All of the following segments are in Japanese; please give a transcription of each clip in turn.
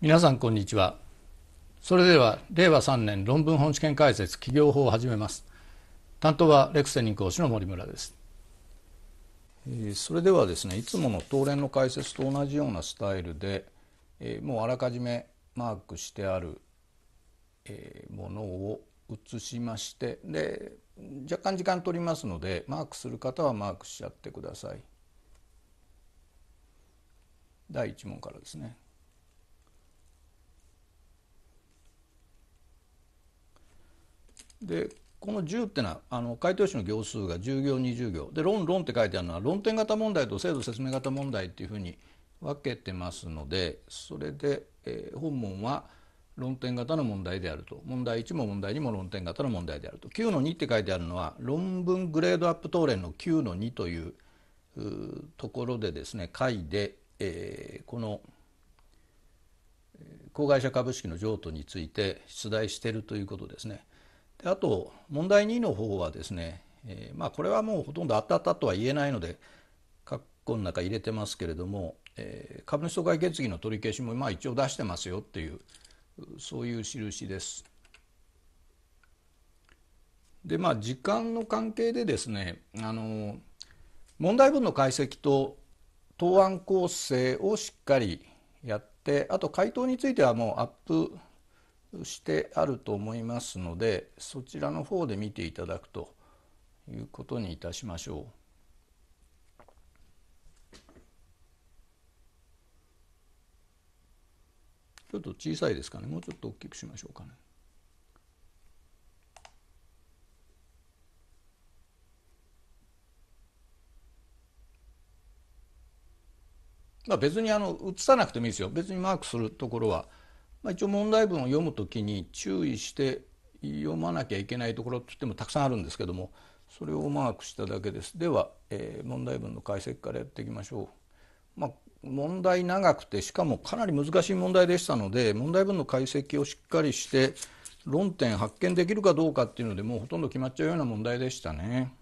皆さんこんにちはそれでは令和3年論文本試験解説企業法を始めます担当はレクセニン講師の森村ですそれではですねいつもの当連の解説と同じようなスタイルでもうあらかじめマークしてあるものを移しましてで若干時間取りますのでマークする方はマークしちゃってください第1問からですねでこの10ってのはあの回答紙の行数が10行20行で「論論」って書いてあるのは論点型問題と制度説明型問題っていうふうに分けてますのでそれで、えー、本文は論点型の問題であると問題1も問題2も論点型の問題であると9の2って書いてあるのは論文グレードアップ答練の9の2というところでですね回で、えー、この「子会社株式の譲渡について出題しているということですね。であと問題2の方はですね、えー、まあこれはもうほとんど当たったとは言えないので括弧の中入れてますけれども、えー、株主総会決議の取り消しもまあ一応出してますよっていうそういう印です。でまあ時間の関係でですねあの問題文の解析と答案構成をしっかりやってあと回答についてはもうアップしてあると思いますのでそちらの方で見ていただくということにいたしましょう。ちょっと小さいですかね。もうちょっと大きくしましょうかね。まあ、別にあの映さなくてもいいですよ。別にマークするところはまあ、一応問題文を読むときに注意して読まなきゃいけないところとてってもたくさんあるんですけどもそれをマークしただけですでは、えー、問題文の解析からやっていきましょう、まあ、問題長くてしかもかなり難しい問題でしたので問題文の解析をしっかりして論点発見できるかどうかっていうのでもうほとんど決まっちゃうような問題でしたね。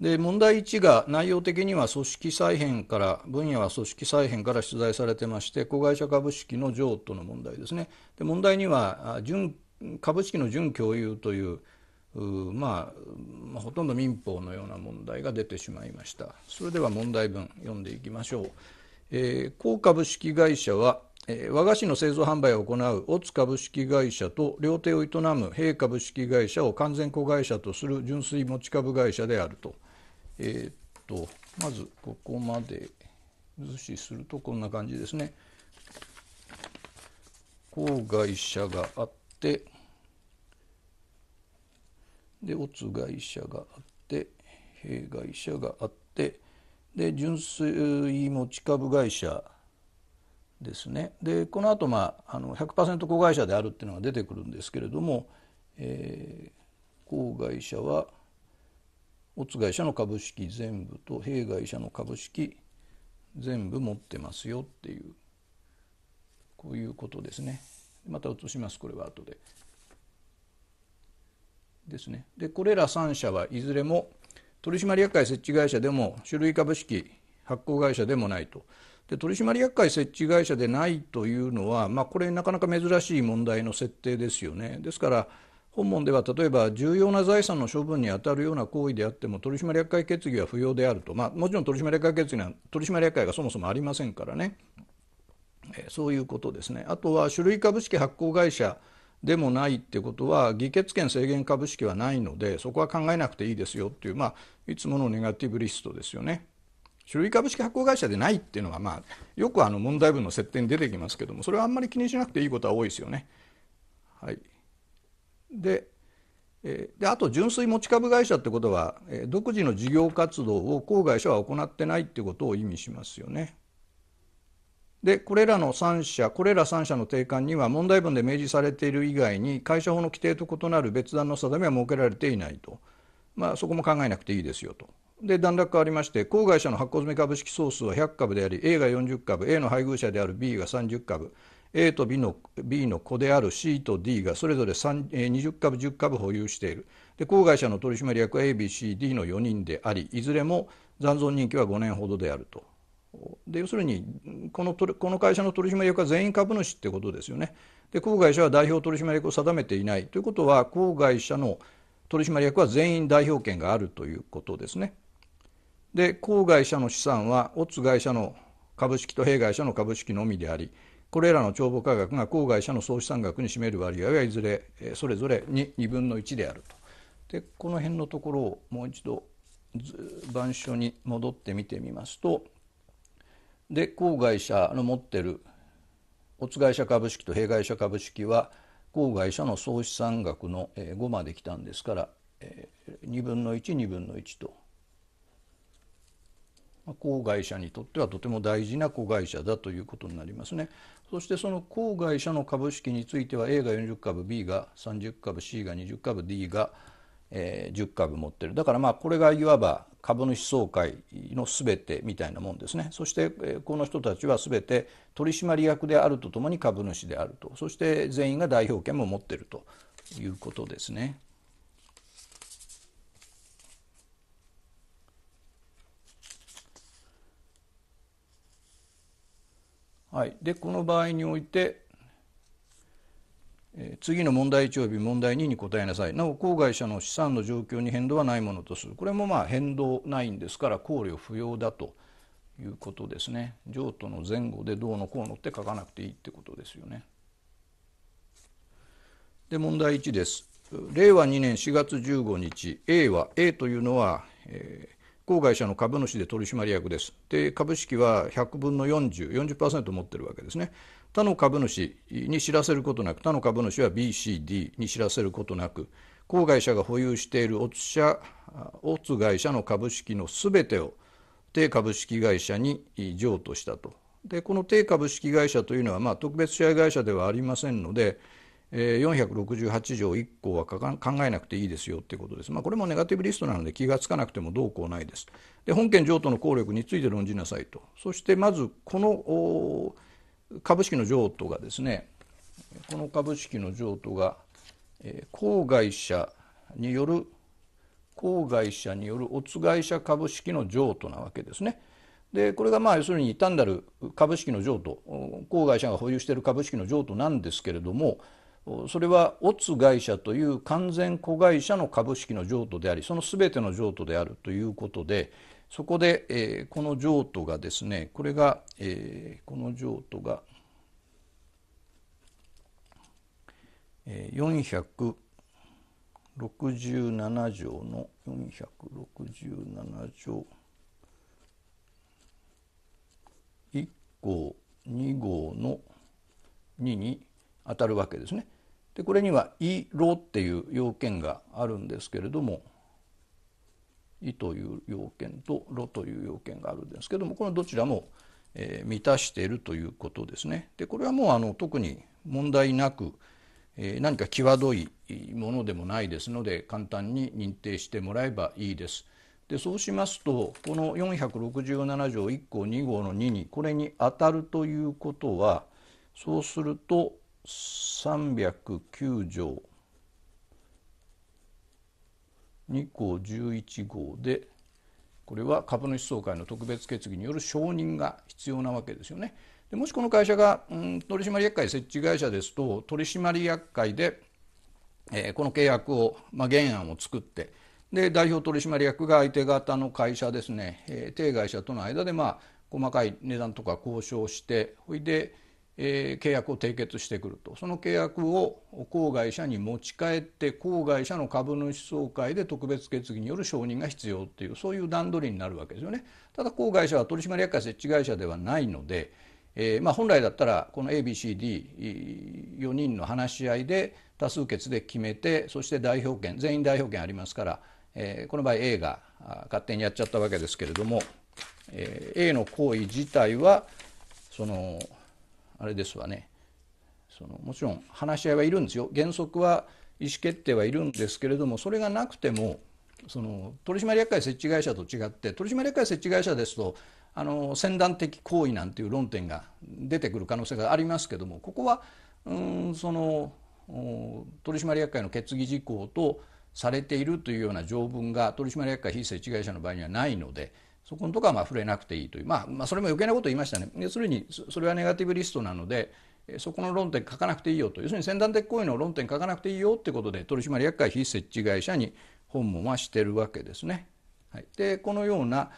で問題1が内容的には組織再編から分野は組織再編から出題されてまして子会社株式の譲渡の問題ですねで問題には純株式の準共有というまあ、ほとんど民法のような問題が出てしまいましたそれでは問題文読んでいきましょう、えー、高株式会社は和菓子の製造販売を行うオツ株式会社と料亭を営む平株式会社を完全子会社とする純粋持ち株会社であるとえー、っとまずここまで図示するとこんな感じですね。郊外社があってでオツ外者があって弊会社があってで純粋持ち株会社ですねでこの後、まあ、あの100%子会社であるっていうのが出てくるんですけれども、えー、子会社はオツ会社の株式全部と弊会社の株式全部持ってますよっていうこういうことですねまた移しますこれは後でですねでこれら3社はいずれも取締役会設置会社でも種類株式発行会社でもないとで取締役会設置会社でないというのは、まあ、これなかなか珍しい問題の設定ですよねですから本文では例えば重要な財産の処分に当たるような行為であっても取締役会決議は不要であると、まあ、もちろん取締役会決議は取締役会がそもそもありませんからね、えそういうことですねあとは種類株式発行会社でもないってことは議決権制限株式はないのでそこは考えなくていいですよっていう、まあ、いつものネガティブリストですよね。種類株式発行会社でないっていうのは、まあ、よくあの問題文の設定に出てきますけどもそれはあんまり気にしなくていいことは多いですよね。はいでであと純粋持ち株会社ってことは独自の事業活動を郊会社は行ってないってことを意味しますよね。でこれらの3社これら3社の定款には問題文で明示されている以外に会社法の規定と異なる別段の定めは設けられていないと、まあ、そこも考えなくていいですよと。で段落変わりまして郊会社の発行済み株式総数は100株であり A が40株 A の配偶者である B が30株 A と B の B の子である C と D がそれぞれ20株10株保有しているで郊外社の取締役は ABCD の4人でありいずれも残存任期は5年ほどであるとで要するにこのこの会社の取締役は全員株主ってことですよねで郊外社は代表取締役を定めていないということは郊外社の取締役は全員代表権があるということですねで郊外社の資産はオッズ会社の株式と弊会社の株式のみでありこれらの帳簿価額が郊外社の総資産額に占める割合はいずれそれぞれに2分の1であると。でこの辺のところをもう一度板書に戻って見てみますとで郊外社の持ってる乙会社株式と弊会社株式は郊外社の総資産額の5まで来たんですから2分の12分の1と郊外社にとってはとても大事な子会社だということになりますね。そしてその郊外社の株式については A が40株 B が30株 C が20株 D が、えー、10株持ってるだからまあこれがいわば株主総会のすべてみたいなもんですねそして、えこの人たちはすべて取締役であるとともに株主であるとそして全員が代表権も持ってるということですね。はい、でこの場合において、えー、次の問題1及び問題2に答えなさいなお郊外者の資産の状況に変動はないものとするこれもまあ変動ないんですから考慮不要だということですね譲渡の前後でどうのこうのって書かなくていいってことですよねで問題1です令和2年4月15日 A は A というのは、えー郊会社の株主で取締役ですで株式は100分の4040%持ってるわけですね他の株主に知らせることなく他の株主は BCD に知らせることなく公会社が保有しているオツ社オツ会社の株式のすべてを低株式会社に譲渡したとでこの低株式会社というのは、まあ、特別試合会社ではありませんのでえ468条1項は考えなくていいですよということです。まあ、これもネガティブリストなので気が付かなくてもどうこうないです。で本件譲渡の効力について論じなさいと。そしてまずこの株式の譲渡がですねこの株式の譲渡が、えー、郊者による郊外者によるオ会社株式の譲渡なわけですね。でこれがまあ要するに単なる株式の譲渡公会者が保有している株式の譲渡なんですけれども、それはオツ会社という完全子会社の株式の譲渡でありその全ての譲渡であるということでそこで、えー、この譲渡がですねこれが、えー、この譲渡が467条の467条1項2号の2に当たるわけですね。でこれには「い」「ろ」っていう要件があるんですけれども「い」という要件と「ろ」という要件があるんですけどもこのどちらも、えー、満たしているということですね。でこれはもうあの特に問題なく、えー、何か際どいものでもないですので簡単に認定してもらえばいいです。でそうしますとこの467条1項2号の2にこれに当たるということはそうすると309条2項11号でこれは株主総会の特別決議による承認が必要なわけですよね。でもしこの会社が、うん、取締役会設置会社ですと取締役会で、えー、この契約を、まあ、原案を作ってで代表取締役が相手方の会社ですね、えー、定会社との間で、まあ、細かい値段とか交渉してほいで、え契約を締結してくるとその契約を公会者に持ち帰って公会者の株主総会で特別決議による承認が必要っていうそういう段取りになるわけですよねただ公会者は取締役会設置会社ではないので、えー、まあ、本来だったらこの ABCD4 人の話し合いで多数決で決めてそして代表権全員代表権ありますから、えー、この場合 A が勝手にやっちゃったわけですけれども、え A の行為自体はそのあれですわねそのもちろん話し合いはいるんですよ原則は意思決定はいるんですけれどもそれがなくてもその取締役会設置会社と違って取締役会設置会社ですとあの先断的行為なんていう論点が出てくる可能性がありますけどもここはうんその取締役会の決議事項とされているというような条文が取締役会非設置会社の場合にはないので。そこのとこはまあ触れなくていいという、まあ、まあそれも余計なこと言いましたね要するにそれはネガティブリストなのでそこの論点書かなくていいよと要するに先端的行為の論点書かなくていいよってことで取締役会非設置会社に本もはしてるわけですね。はい、でこのような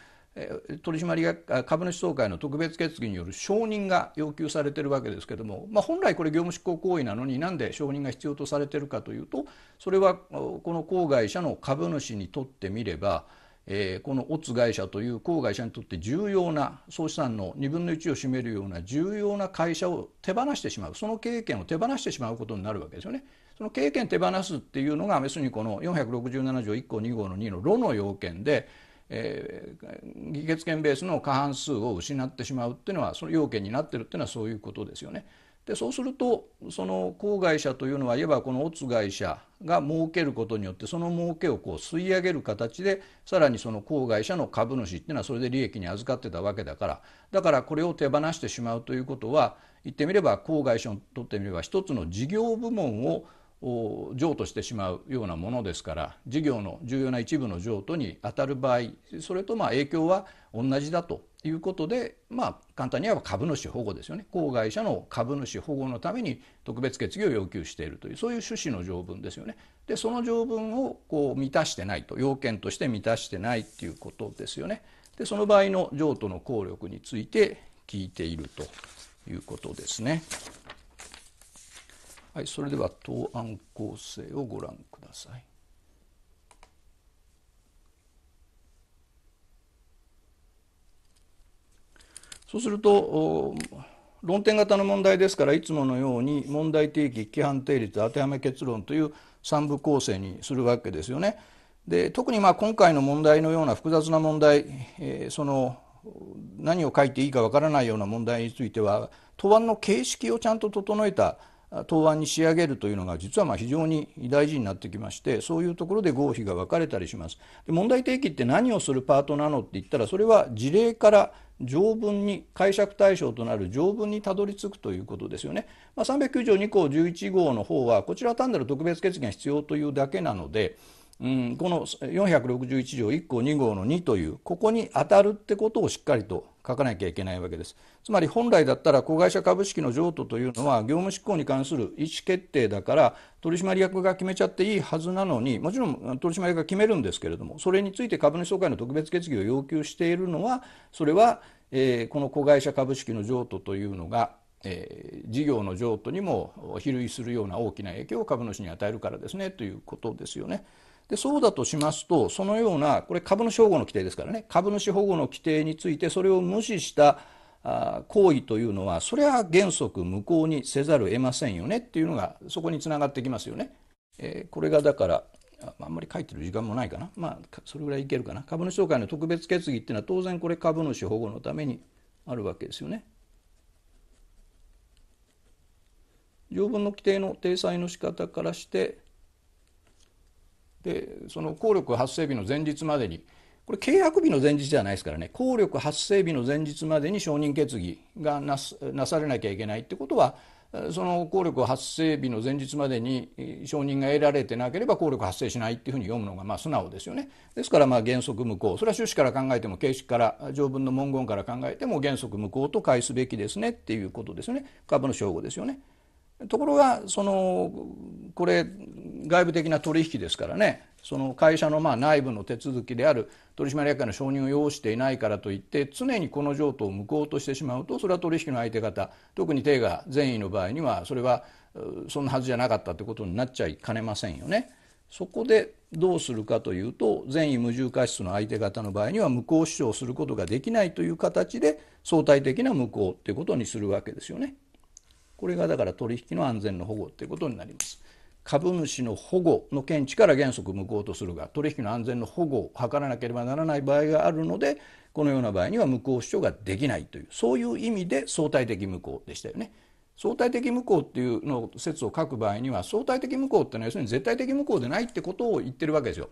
取締役株主総会の特別決議による承認が要求されてるわけですけども、まあ、本来これ業務執行行為なのになんで承認が必要とされてるかというとそれはこの郊外社の株主にとってみればえこのオッツ会社という高会社にとって重要な総資産の2分の1を占めるような重要な会社を手放してしまうその経験を手放してしまうことになるわけですよね。その経験手放すっていうのが要するにこの467条1項2号の2の炉の要件で、えー、議決権ベースの過半数を失ってしまうっていうのはその要件になってるっていうのはそういうことですよね。でそうするとその公会社というのはいわばこの乙会社が儲けることによってその儲けをこう吸い上げる形でさらにその公会社の株主っていうのはそれで利益に預かってたわけだからだからこれを手放してしまうということは言ってみれば公会者にとってみれば一つの事業部門を譲渡してしまうようなものですから事業の重要な一部の譲渡に当たる場合それとまあ影響は同じだということで、まあ、簡単に言えば株主保護ですよね郊会社の株主保護のために特別決議を要求しているというそういう趣旨の条文ですよねでその条文をこう満たしてないと要件として満たしてないっていうことですよねでその場合の譲渡の効力について聞いているということですね。はい、それでは答案構成をご覧ください。そうすると論点型の問題ですからいつものように問題提起規範定律当てはめ結論という3部構成にするわけですよね。で特にまあ今回の問題のような複雑な問題、えー、その何を書いていいかわからないような問題については答案の形式をちゃんと整えた答案に仕上げるというのが実はまあ非常に大事になってきましてそういうところで合否が分かれたりしますで問題提起って何をするパートなのって言ったらそれは事例から条文に解釈対象となる条文にたどり着くということですよね、まあ、309条2項11号の方はこちら単なる特別決議が必要というだけなのでうん、この461条1項2号の2というここに当たるってことをしっかりと書かなきゃいけないわけですつまり本来だったら子会社株式の譲渡というのは業務執行に関する意思決定だから取締役が決めちゃっていいはずなのにもちろん取締役が決めるんですけれどもそれについて株主総会の特別決議を要求しているのはそれは、えー、この子会社株式の譲渡というのがえー、事業の譲渡にも比類するような大きな影響を株主に与えるからですねということですよね。でそうだとしますと、そのような、これ株主保護の規定ですからね、株主保護の規定について、それを無視した行為というのは、それは原則無効にせざるを得ませんよねっていうのが、そこにつながってきますよね。えー、これがだからあんまり書いてる時間もないかな、まあ、それぐらいいけるかな株主総会の特別決議っていうのは当然これ株主保護のためにあるわけですよね。条文の規定の体裁の仕方からしてでその効力発生日の前日までにこれ契約日の前日じゃないですからね効力発生日の前日までに承認決議がなされなきゃいけないってことはその効力発生日の前日までに承認が得られてなければ効力発生しないっていうふうに読むのがまあ素直ですよねですからまあ原則無効それは趣旨から考えても形式から条文の文言から考えても原則無効と解すべきですねっていうことですよね株の称号ですよね。ところがそのこれ外部的な取引ですからねその会社のまあ内部の手続きである取締役会の承認を要していないからといって常にこの譲渡を無効としてしまうとそれは取引の相手方特に定が善意の場合にはそれはそんなはずじゃなかったということになっちゃいかねませんよね。そこでどうするかというと善意無重過失の相手方の場合には無効主張することができないという形で相対的な無効ということにするわけですよね。これがだから取引の安全の保護ということになります。株主の保護の見地から原則無効とするが取引の安全の保護を図らなければならない場合があるのでこのような場合には無効主張ができないというそういう意味で相対的無効でしたよね。相対的無効っていうの説を書く場合には相対的無効ってのは要するに絶対的無効でないってことを言ってるわけですよ。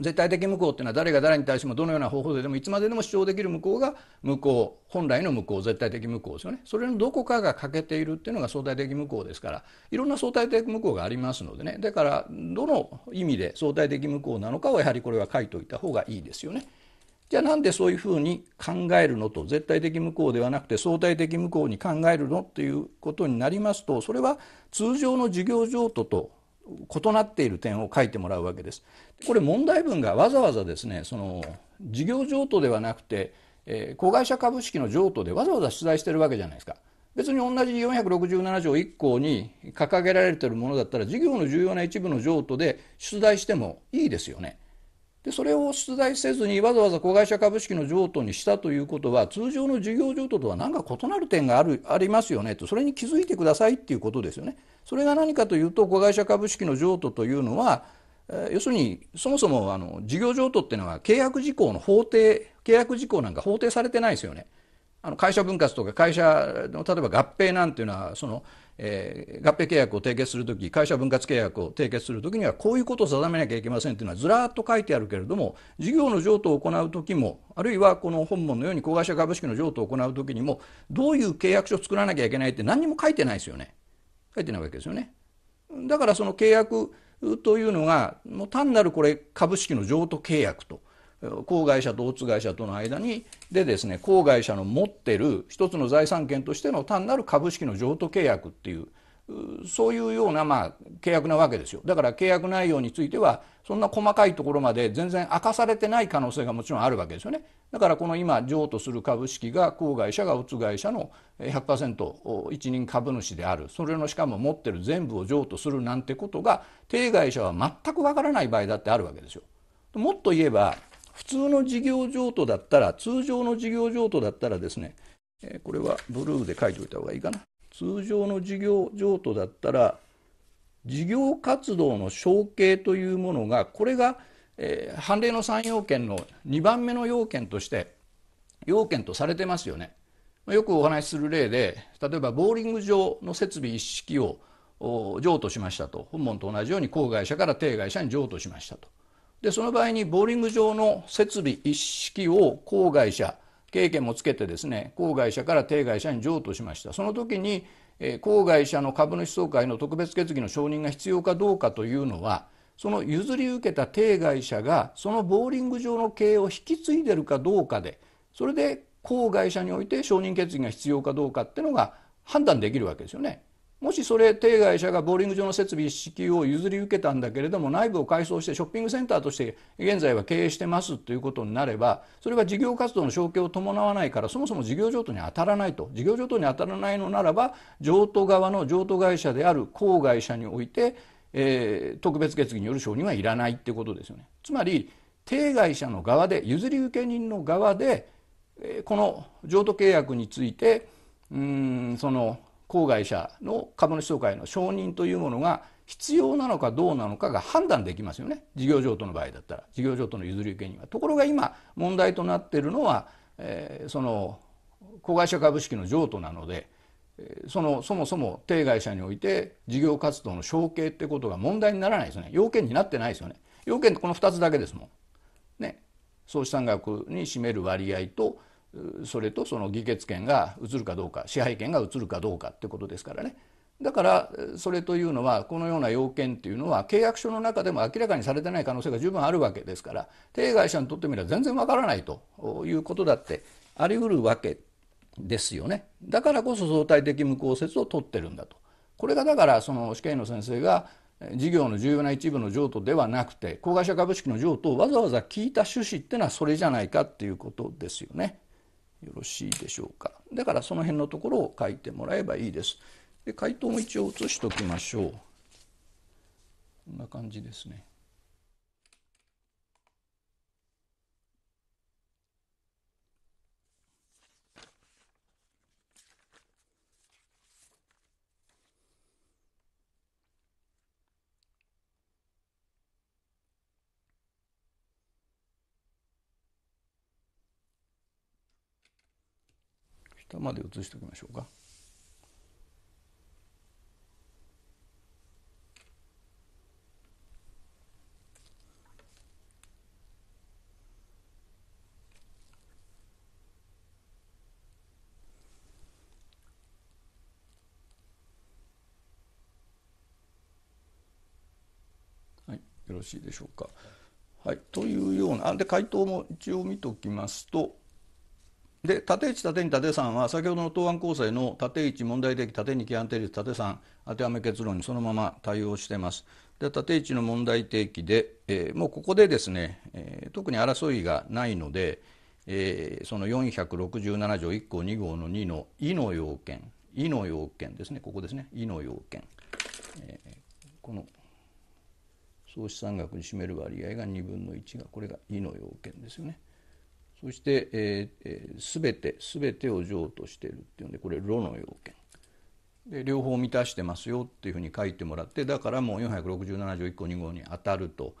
絶対的無効っていうのは誰が誰に対してもどのような方法ででもいつまででも主張できる無効が無効本来の無効絶対的無効ですよねそれのどこかが欠けているっていうのが相対的無効ですからいろんな相対的無効がありますのでねだからどの意味で相対的無効なのかをやはりこれは書いておいた方がいいですよね。じゃあなんでそういうふうに考えるのと絶対的無効ではなくて相対的無効に考えるのっていうことになりますとそれは通常の事業譲渡と異なっている点を書いてもらうわけですこれ問題文がわざわざですねその事業譲渡ではなくて、えー、子会社株式の譲渡でわざわざ出題してるわけじゃないですか別に同じ467条1項に掲げられてるものだったら事業の重要な一部の譲渡で出題してもいいですよねでそれを出題せずにわざわざ子会社株式の譲渡にしたということは通常の事業譲渡とは何か異なる点があるありますよねとそれに気づいてくださいっていうことですよねそれが何かというと子会社株式の譲渡というのは要するにそもそもあの事業譲渡っていうのは契約事項の法定契約事項なんか法定されてないですよね。あの会社分割とか会社の例えば合併なんていうのはその、えー、合併契約を締結するとき会社分割契約を締結するときにはこういうことを定めなきゃいけませんっていうのはずらっと書いてあるけれども事業の譲渡を行うときもあるいはこの本文のように子会社株式の譲渡を行うときにもどういう契約書を作らなきゃいけないって何にも書いてないですよね書いてないわけですよね。だからその契約というのがもう単なるこれ株式の譲渡契約と公会社と大会社との間にでですね公会社の持ってる一つの財産権としての単なる株式の譲渡契約っていうそういうような、まあ、契約なわけですよ。だから契約内容については、そんな細かいところまで全然明かされてない可能性がもちろんあるわけですよね。だからこの今、譲渡する株式が、郊会社がうつ会社の100%一人株主である。それのしかも持ってる全部を譲渡するなんてことが、定外者は全くわからない場合だってあるわけですよ。もっと言えば、普通の事業譲渡だったら、通常の事業譲渡だったらですね、これはブルーで書いておいた方がいいかな。通常の事業譲渡だったら事業活動の承継というものがこれが、えー、判例の3要件の2番目の要件として要件とされてますよね。よくお話しする例で例えばボーリング場の設備一式を譲渡しましたと本門と同じように郊外社から定外社に譲渡しましたとでその場合にボーリング場の設備一式を郊外社経験もつけてですね郊外社から定外社に譲渡しましたその時に、えー、郊外の株主総会の特別決議の承認が必要かどうかというのはその譲り受けた定外社がそのボーリング場の経営を引き継いでるかどうかでそれで郊外社において承認決議が必要かどうかっていうのが判断できるわけですよね。もしそれ定会社がボーリング場の設備支給を譲り受けたんだけれども内部を改装してショッピングセンターとして現在は経営してますということになればそれは事業活動の承継を伴わないからそもそも事業譲渡に当たらないと事業譲渡に当たらないのならば譲渡側の譲渡会社である郊外社において、えー、特別決議による承認はいらないってことですよね。つまり定外者の側で譲り受け人の側でこの譲渡契約についてうんその郊外者の株主総会の承認というものが必要なのかどうなのかが判断できますよね事業譲渡の場合だったら事業譲渡の譲り受けには。ところが今問題となっているのは、えー、その子会社株式の譲渡なのでそのそもそも定外者において事業活動の承継ってことが問題にならないですよね要件になってないですよね要件ってこの2つだけですもん。ね、総資産額に占める割合とそれとその議決権が移るかどうか支配権が移るかどうかってことですからねだからそれというのはこのような要件というのは契約書の中でも明らかにされてない可能性が十分あるわけですから定外者にとってみれば全然わからないということだってあり得るわけですよねだからこそ相対的無効説を取ってるんだとこれがだからその死刑の先生が事業の重要な一部の譲渡ではなくて子会社株式の譲渡をわざわざ聞いた趣旨ってのはそれじゃないかっていうことですよね。よろしいでしょうかだからその辺のところを書いてもらえばいいですで回答も一応写しておきましょうこんな感じですね下まで移しておきましょうか。はい、よろしいでしょうか。はい、というようなで回答も一応見ておきますとで縦一、縦二、縦三は先ほどの答案構成の縦一問題的縦二規範定率、縦三当てはめ結論にそのまま対応しています。で縦一の問題提起で、えー、もうここでですね、えー、特に争いがないので、えー、その467条1項2号の2の「い」の要件「い」の要件ですねここですね「い」の要件、えー、この総資産額に占める割合が2分の1がこれが「い」の要件ですよね。そして、えーえー、全て全てを譲渡しているっていうんでこれ「炉の要件」で両方満たしてますよっていうふうに書いてもらってだからもう467条1項2号に当たると。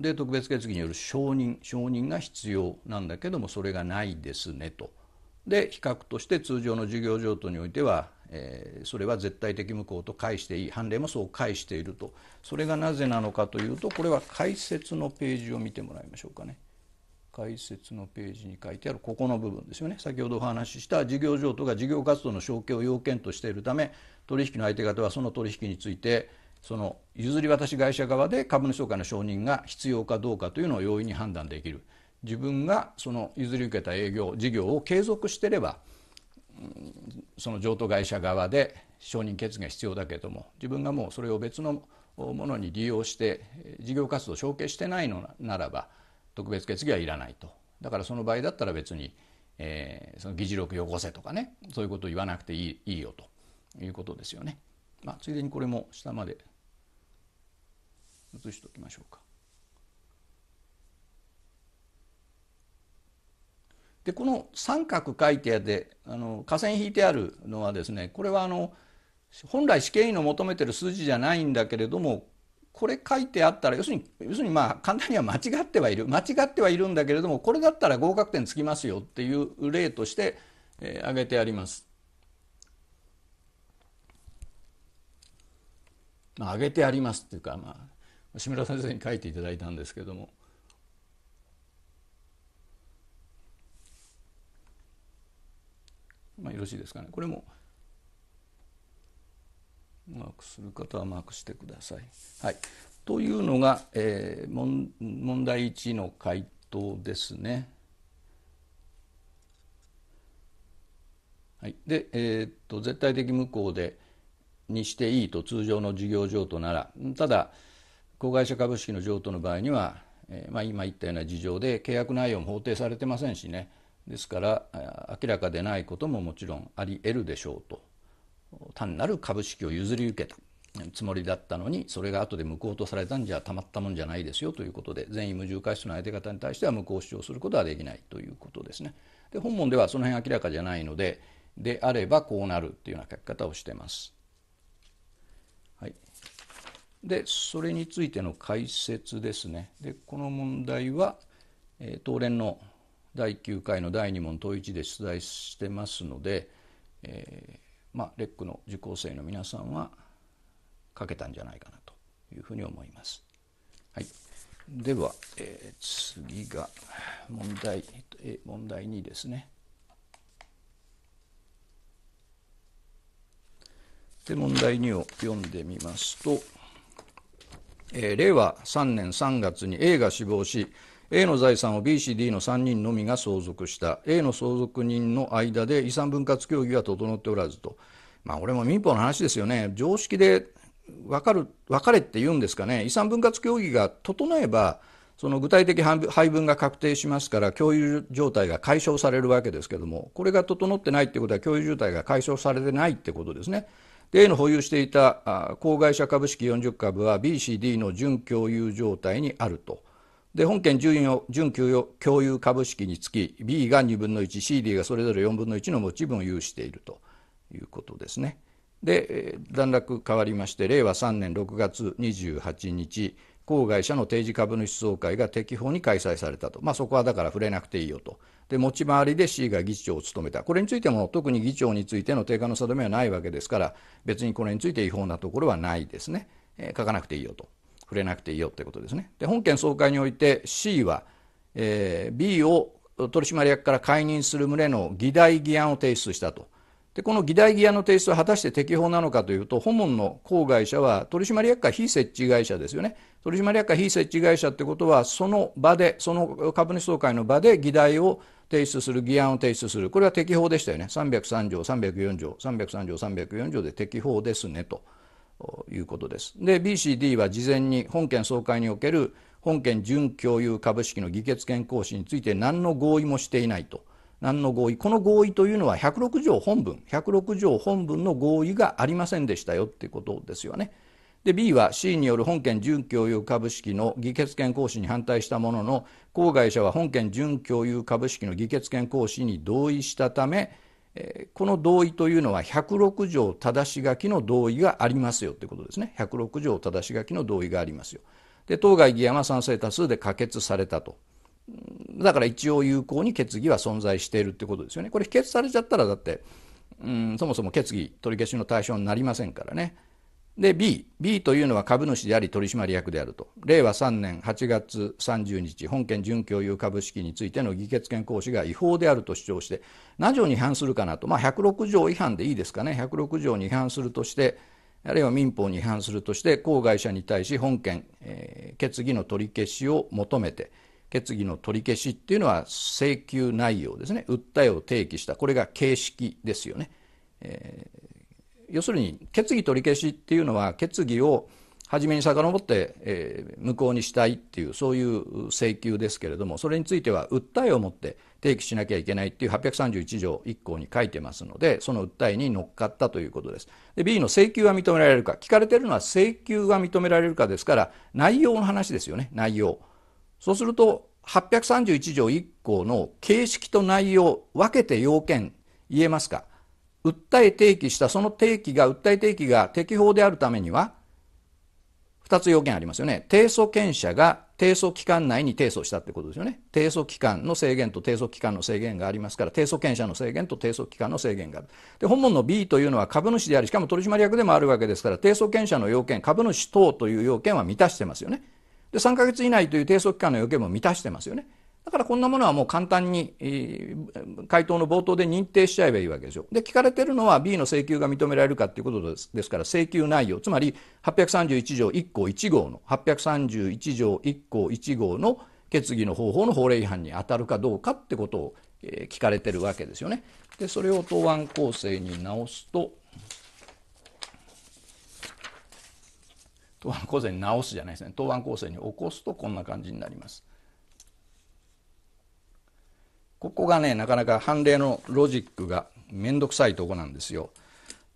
で特別決議による承認承認が必要なんだけどもそれがないですねと。で比較として通常の事業譲渡においては、えー、それは絶対的無効と返していい判例もそう返しているとそれがなぜなのかというとこれは解説のページを見てもらいましょうかね。解説のページに書いてあるここの部分ですよね先ほどお話しした事業譲渡が事業活動の承継を要件としているため取引の相手方はその取引についてその譲り渡し会社側で株主総会の承認が必要かどうかというのを容易に判断できる自分がその譲り受けた営業事業を継続してればその譲渡会社側で承認決議が必要だけども自分がもうそれを別のものに利用して事業活動を承継してないのならば特別決議はいらないとだからその場合だったら別に、えー、その議事録よこせとかねそういうことを言わなくていいいいよということですよね、まあ、ついでにこれも下まで写しておきましょうかでこの三角書いてあってあの下線引いてあるのはですねこれはあの本来死刑員の求めてる数字じゃないんだけれどもこれ書いてあったら要するに要するにまあ簡単には間違ってはいる間違ってはいるんだけれどもこれだったら合格点つきますよっていう例として、えー、挙げてあります。まあ、挙げてありますっていうか、まあ、志村先生に書いていただいたんですけれども。まあ、よろしいですかねこれもマークする方はマークしてください。はい、というのが、えー、問題1の回答ですね。はい、で、えー、っと絶対的無効でにしていいと通常の事業譲渡ならただ子会社株式の譲渡の場合には、えー、まあ、今言ったような事情で契約内容も法定されてませんしねですから明らかでないことももちろんあり得るでしょうと単なる株式を譲り受けたつもりだったのにそれが後で無効とされたんじゃたまったもんじゃないですよということで善意無重回数の相手方に対しては無効主張することはできないということですね。で本文ではその辺明らかじゃないのでであればこうなるっていうような書き方をしてます。はい、でそれについての解説ですね。でこの問題は、えー、東連の第9回の第2問問1で出題してますので、えーまあ、レックの受講生の皆さんは書けたんじゃないかなというふうに思います。はい、では、えー、次が問題,、えー、問題2ですね。で問題2を読んでみますと、えー、令和3年3月に A が死亡し A の財産を B、C、D の3人のみが相続した A の相続人の間で遺産分割協議は整っておらずとまあ俺も民法の話ですよね常識で分かる分かれって言うんですかね遺産分割協議が整えばその具体的配分が確定しますから共有状態が解消されるわけですけどもこれが整ってないってことは共有状態が解消されてないってことですね。A の保有していたあ公会社株式40株は BCD の準共有状態にあるとで本件準共有株式につき B が2分の 1CD がそれぞれ4分の1の持ち分を有しているということですね。で段落変わりまして令和3年6月28日公会者の定時株主総会が適法に開催されたと、まあ、そこはだから触れなくていいよとで持ち回りで C が議長を務めたこれについても特に議長についての定価の定めはないわけですから別にこれについて違法なところはないですね、えー、書かなくていいよと触れなくていいよということですね。で本件総会において C は、えー、B を取締役から解任する旨の議題議案を提出したと。でこの議題議案の提出は果たして適法なのかというと本門の郊会社は取締役会非設置会社ですよね取締役会非設置会社ってことはその場でその株主総会の場で議題を提出する議案を提出するこれは適法でしたよね303条304条303条304条で適法ですねということです。で BCD は事前に本件総会における本件準共有株式の議決権行使について何の合意もしていないと何の合意この合意というのは106条本文106条本文の合意がありませんでしたよっていうことですよね。で B は C による本件準共有株式の議決権行使に反対したものの公会者は本件準共有株式の議決権行使に同意したためこの同意というのは106条正し書きの同意がありますよということですね106条正し書きの同意がありますよで当該議案は賛成多数で可決されたとだから一応有効に決議は存在しているってことですよねこれ否決されちゃったらだってうんそもそも決議取り消しの対象になりませんからねで B, B というのは株主であり取締役であると令和3年8月30日本件準共有株式についての議決権行使が違法であると主張して何条に違反するかなと、まあ、106条違反でいいですかね106条に違反するとしてあるいは民法に違反するとして公害者に対し本件、えー、決議の取り消しを求めて決議の取り消しというのは請求内容ですね訴えを提起したこれが形式ですよね。えー要するに決議取り消しっていうのは決議を初めに遡って、えー、無効にしたいっていうそういう請求ですけれどもそれについては訴えをもって提起しなきゃいけないっていう831条1項に書いてますのでその訴えに乗っかったということですで B の請求が認められるか聞かれてるのは請求が認められるかですから内容の話ですよね内容そうすると831条1項の形式と内容分けて要件言えますか訴え提起したその提起が訴え提起が適法であるためには2つ要件ありますよね提訴権者が提訴期間内に提訴したってことですよね提訴期間の制限と提訴期間の制限がありますから提訴権者の制限と提訴期間の制限があるで本文の B というのは株主でありしかも取締役でもあるわけですから提訴権者の要件株主等という要件は満たしてますよねで3ヶ月以内という提訴期間の要件も満たしてますよねだからこんなものはもう簡単に、え回答の冒頭で認定しちゃえばいいわけですよ。で、聞かれてるのは B の請求が認められるかっていうことですですから、請求内容、つまり831条1項1号の、831条1項1号の決議の方法の法令違反に当たるかどうかってことを、え聞かれてるわけですよね。で、それを答案構成に直すと、答案構成に直すじゃないですね。答案構成に起こすとこんな感じになります。ここがねなかなか判例のロジックが面倒くさいとこなんですよ。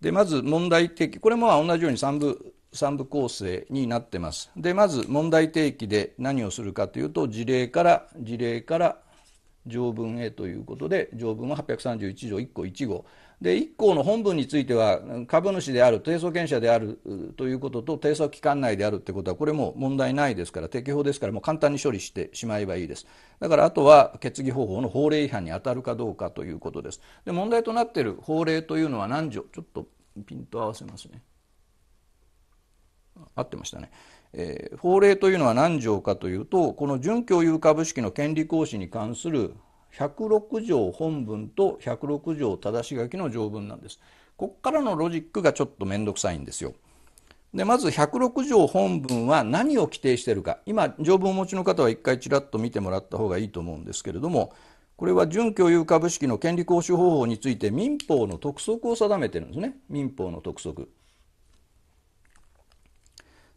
でまず問題提起これも同じように3部3部構成になってます。でまず問題提起で何をするかというと事例から事例から条文へということで条文は831条1項1号で1項の本文については株主である提訴権者であるということと提訴期間内であるということはこれも問題ないですから適法ですからもう簡単に処理してしまえばいいですだからあとは決議方法の法令違反に当たるかどうかということですで問題となっている法令というのは何条ちょっとピント合わせますね合ってましたね、えー、法令というのは何条かというとこの準共有株式の権利行使に関する106条本文と106条正し書きの条文なんです。ここからのロジックがちょっと面倒くさいんですよ。で、まず106条本文は何を規定しているか。今、条文をお持ちの方は一回ちらっと見てもらった方がいいと思うんですけれども、これは準共有株式の権利行使方法について民法の特則を定めてるんですね。民法の特則。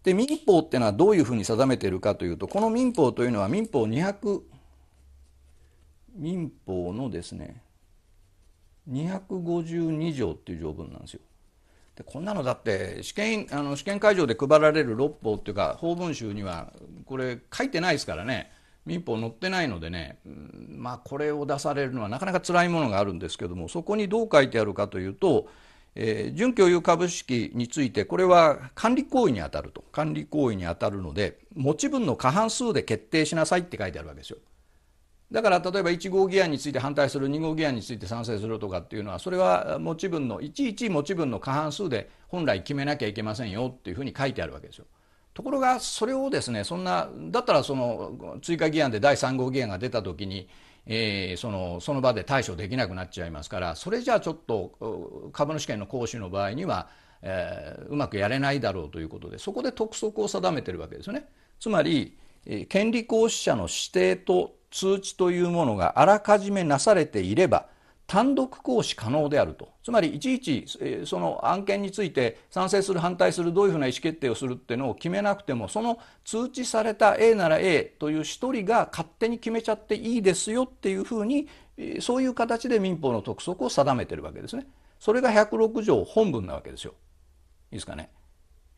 で、民法ってのはどういうふうに定めているかというと、この民法というのは民法2 0民法のですね252条っていう条文なんですよ。でこんなのだって試験あの試験会場で配られる六法っていうか法文集にはこれ書いてないですからね民法載ってないのでね、うん、まあこれを出されるのはなかなか辛いものがあるんですけどもそこにどう書いてあるかというと、えー、準共有株式についてこれは管理行為に当たると管理行為に当たるので持ち分の過半数で決定しなさいって書いてあるわけですよ。だから例えば1号議案について反対する2号議案について賛成するとかっていうのはそれは持ち分のいちいち持ち分の過半数で本来決めなきゃいけませんよっていうふうに書いてあるわけですよ。ところがそれをですねそんなだったらその追加議案で第3号議案が出た時に、えー、そのその場で対処できなくなっちゃいますからそれじゃあちょっと株主権の行使の場合には、えー、うまくやれないだろうということでそこで督促を定めてるわけですよね。つまり権利行使者の指定と通知というものがあらかじめなされていれば単独行使可能であるとつまりいちいちその案件について賛成する反対するどういうふうな意思決定をするっていうのを決めなくてもその通知された A なら A という1人が勝手に決めちゃっていいですよっていうふうにそういう形で民法の特則を定めてるわけですね。それが106条本文なわけですよ。いいですかね。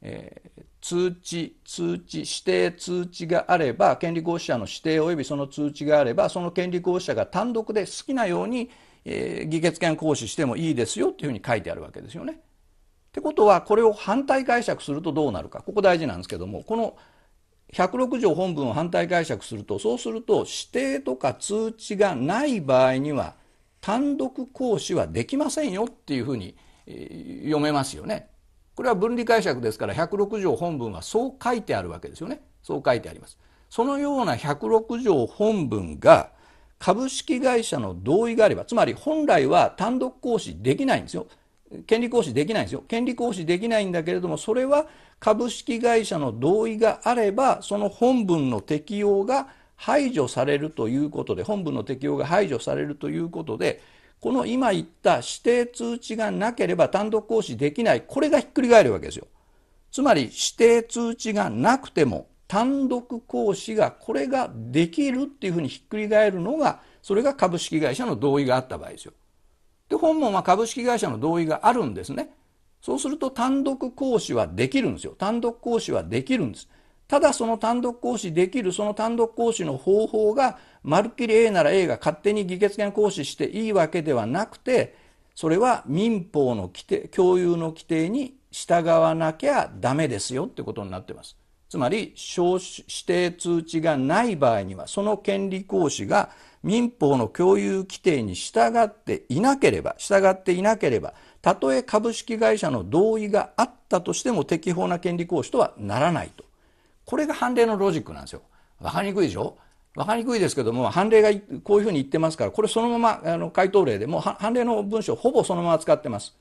えー、通知、通知、指定、通知があれば、権利行使者の指定及びその通知があれば、その権利行使者が単独で好きなように、えー、議決権行使してもいいですよというふうに書いてあるわけですよね。ってことは、これを反対解釈するとどうなるか。ここ大事なんですけども、この106条本文を反対解釈すると、そうすると、指定とか通知がない場合には、単独行使はできませんよっていうふうに、えー、読めますよね。これは分離解釈ですから106条本文はそう書いてあるわけですよね。そう書いてあります。そのような106条本文が株式会社の同意があれば、つまり本来は単独行使できないんですよ。権利行使できないんですよ。権利行使できないんだけれども、それは株式会社の同意があれば、その本文の適用が排除されるということで、本文の適用が排除されるということで、この今言った指定通知がなければ単独行使できないこれがひっくり返るわけですよつまり指定通知がなくても単独行使がこれができるっていうふうにひっくり返るのがそれが株式会社の同意があった場合ですよで本門は株式会社の同意があるんですねそうすると単独行使はできるんですよ単独行使はできるんですただその単独行使できる、その単独行使の方法が、まるっきり A なら A が勝手に議決権行使していいわけではなくて、それは民法の規定、共有の規定に従わなきゃダメですよってことになってます。つまり、指定通知がない場合には、その権利行使が民法の共有規定に従っていなければ、従っていなければ、たとえ株式会社の同意があったとしても適法な権利行使とはならないとこれが判例のロジックなんですよ。わかりにくいでしょわかりにくいですけども、判例がこういうふうに言ってますから、これそのまま、あの、回答例でもう判例の文章ほぼそのまま使ってます。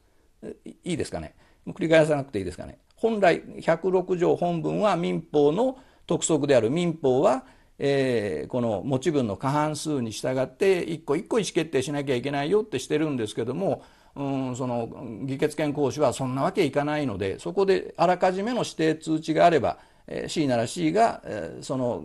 いいですかね繰り返さなくていいですかね本来106条本文は民法の特則である民法は、えー、この持ち分の過半数に従って一個一個意思決定しなきゃいけないよってしてるんですけども、うん、その議決権行使はそんなわけいかないのでそこであらかじめの指定通知があれば C なら C がその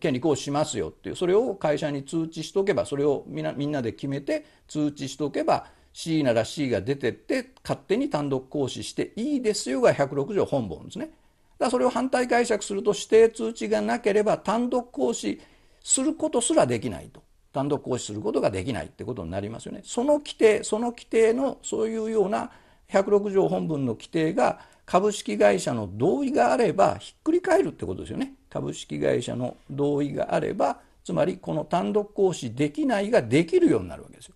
権利行使しますよっていうそれを会社に通知しておけばそれをみんなみんなで決めて通知しておけば C なら C が出てって勝手に単独行使していいですよが106条本本ですね。だそれを反対解釈すると指定通知がなければ単独行使することすらできないと単独行使することができないってことになりますよね。その規定その規定のそういうような106条本文の規定が株式会社の同意があればひっくり返るってことですよね。株式会社の同意があれば、つまりこの単独行使できないができるようになるわけですよ。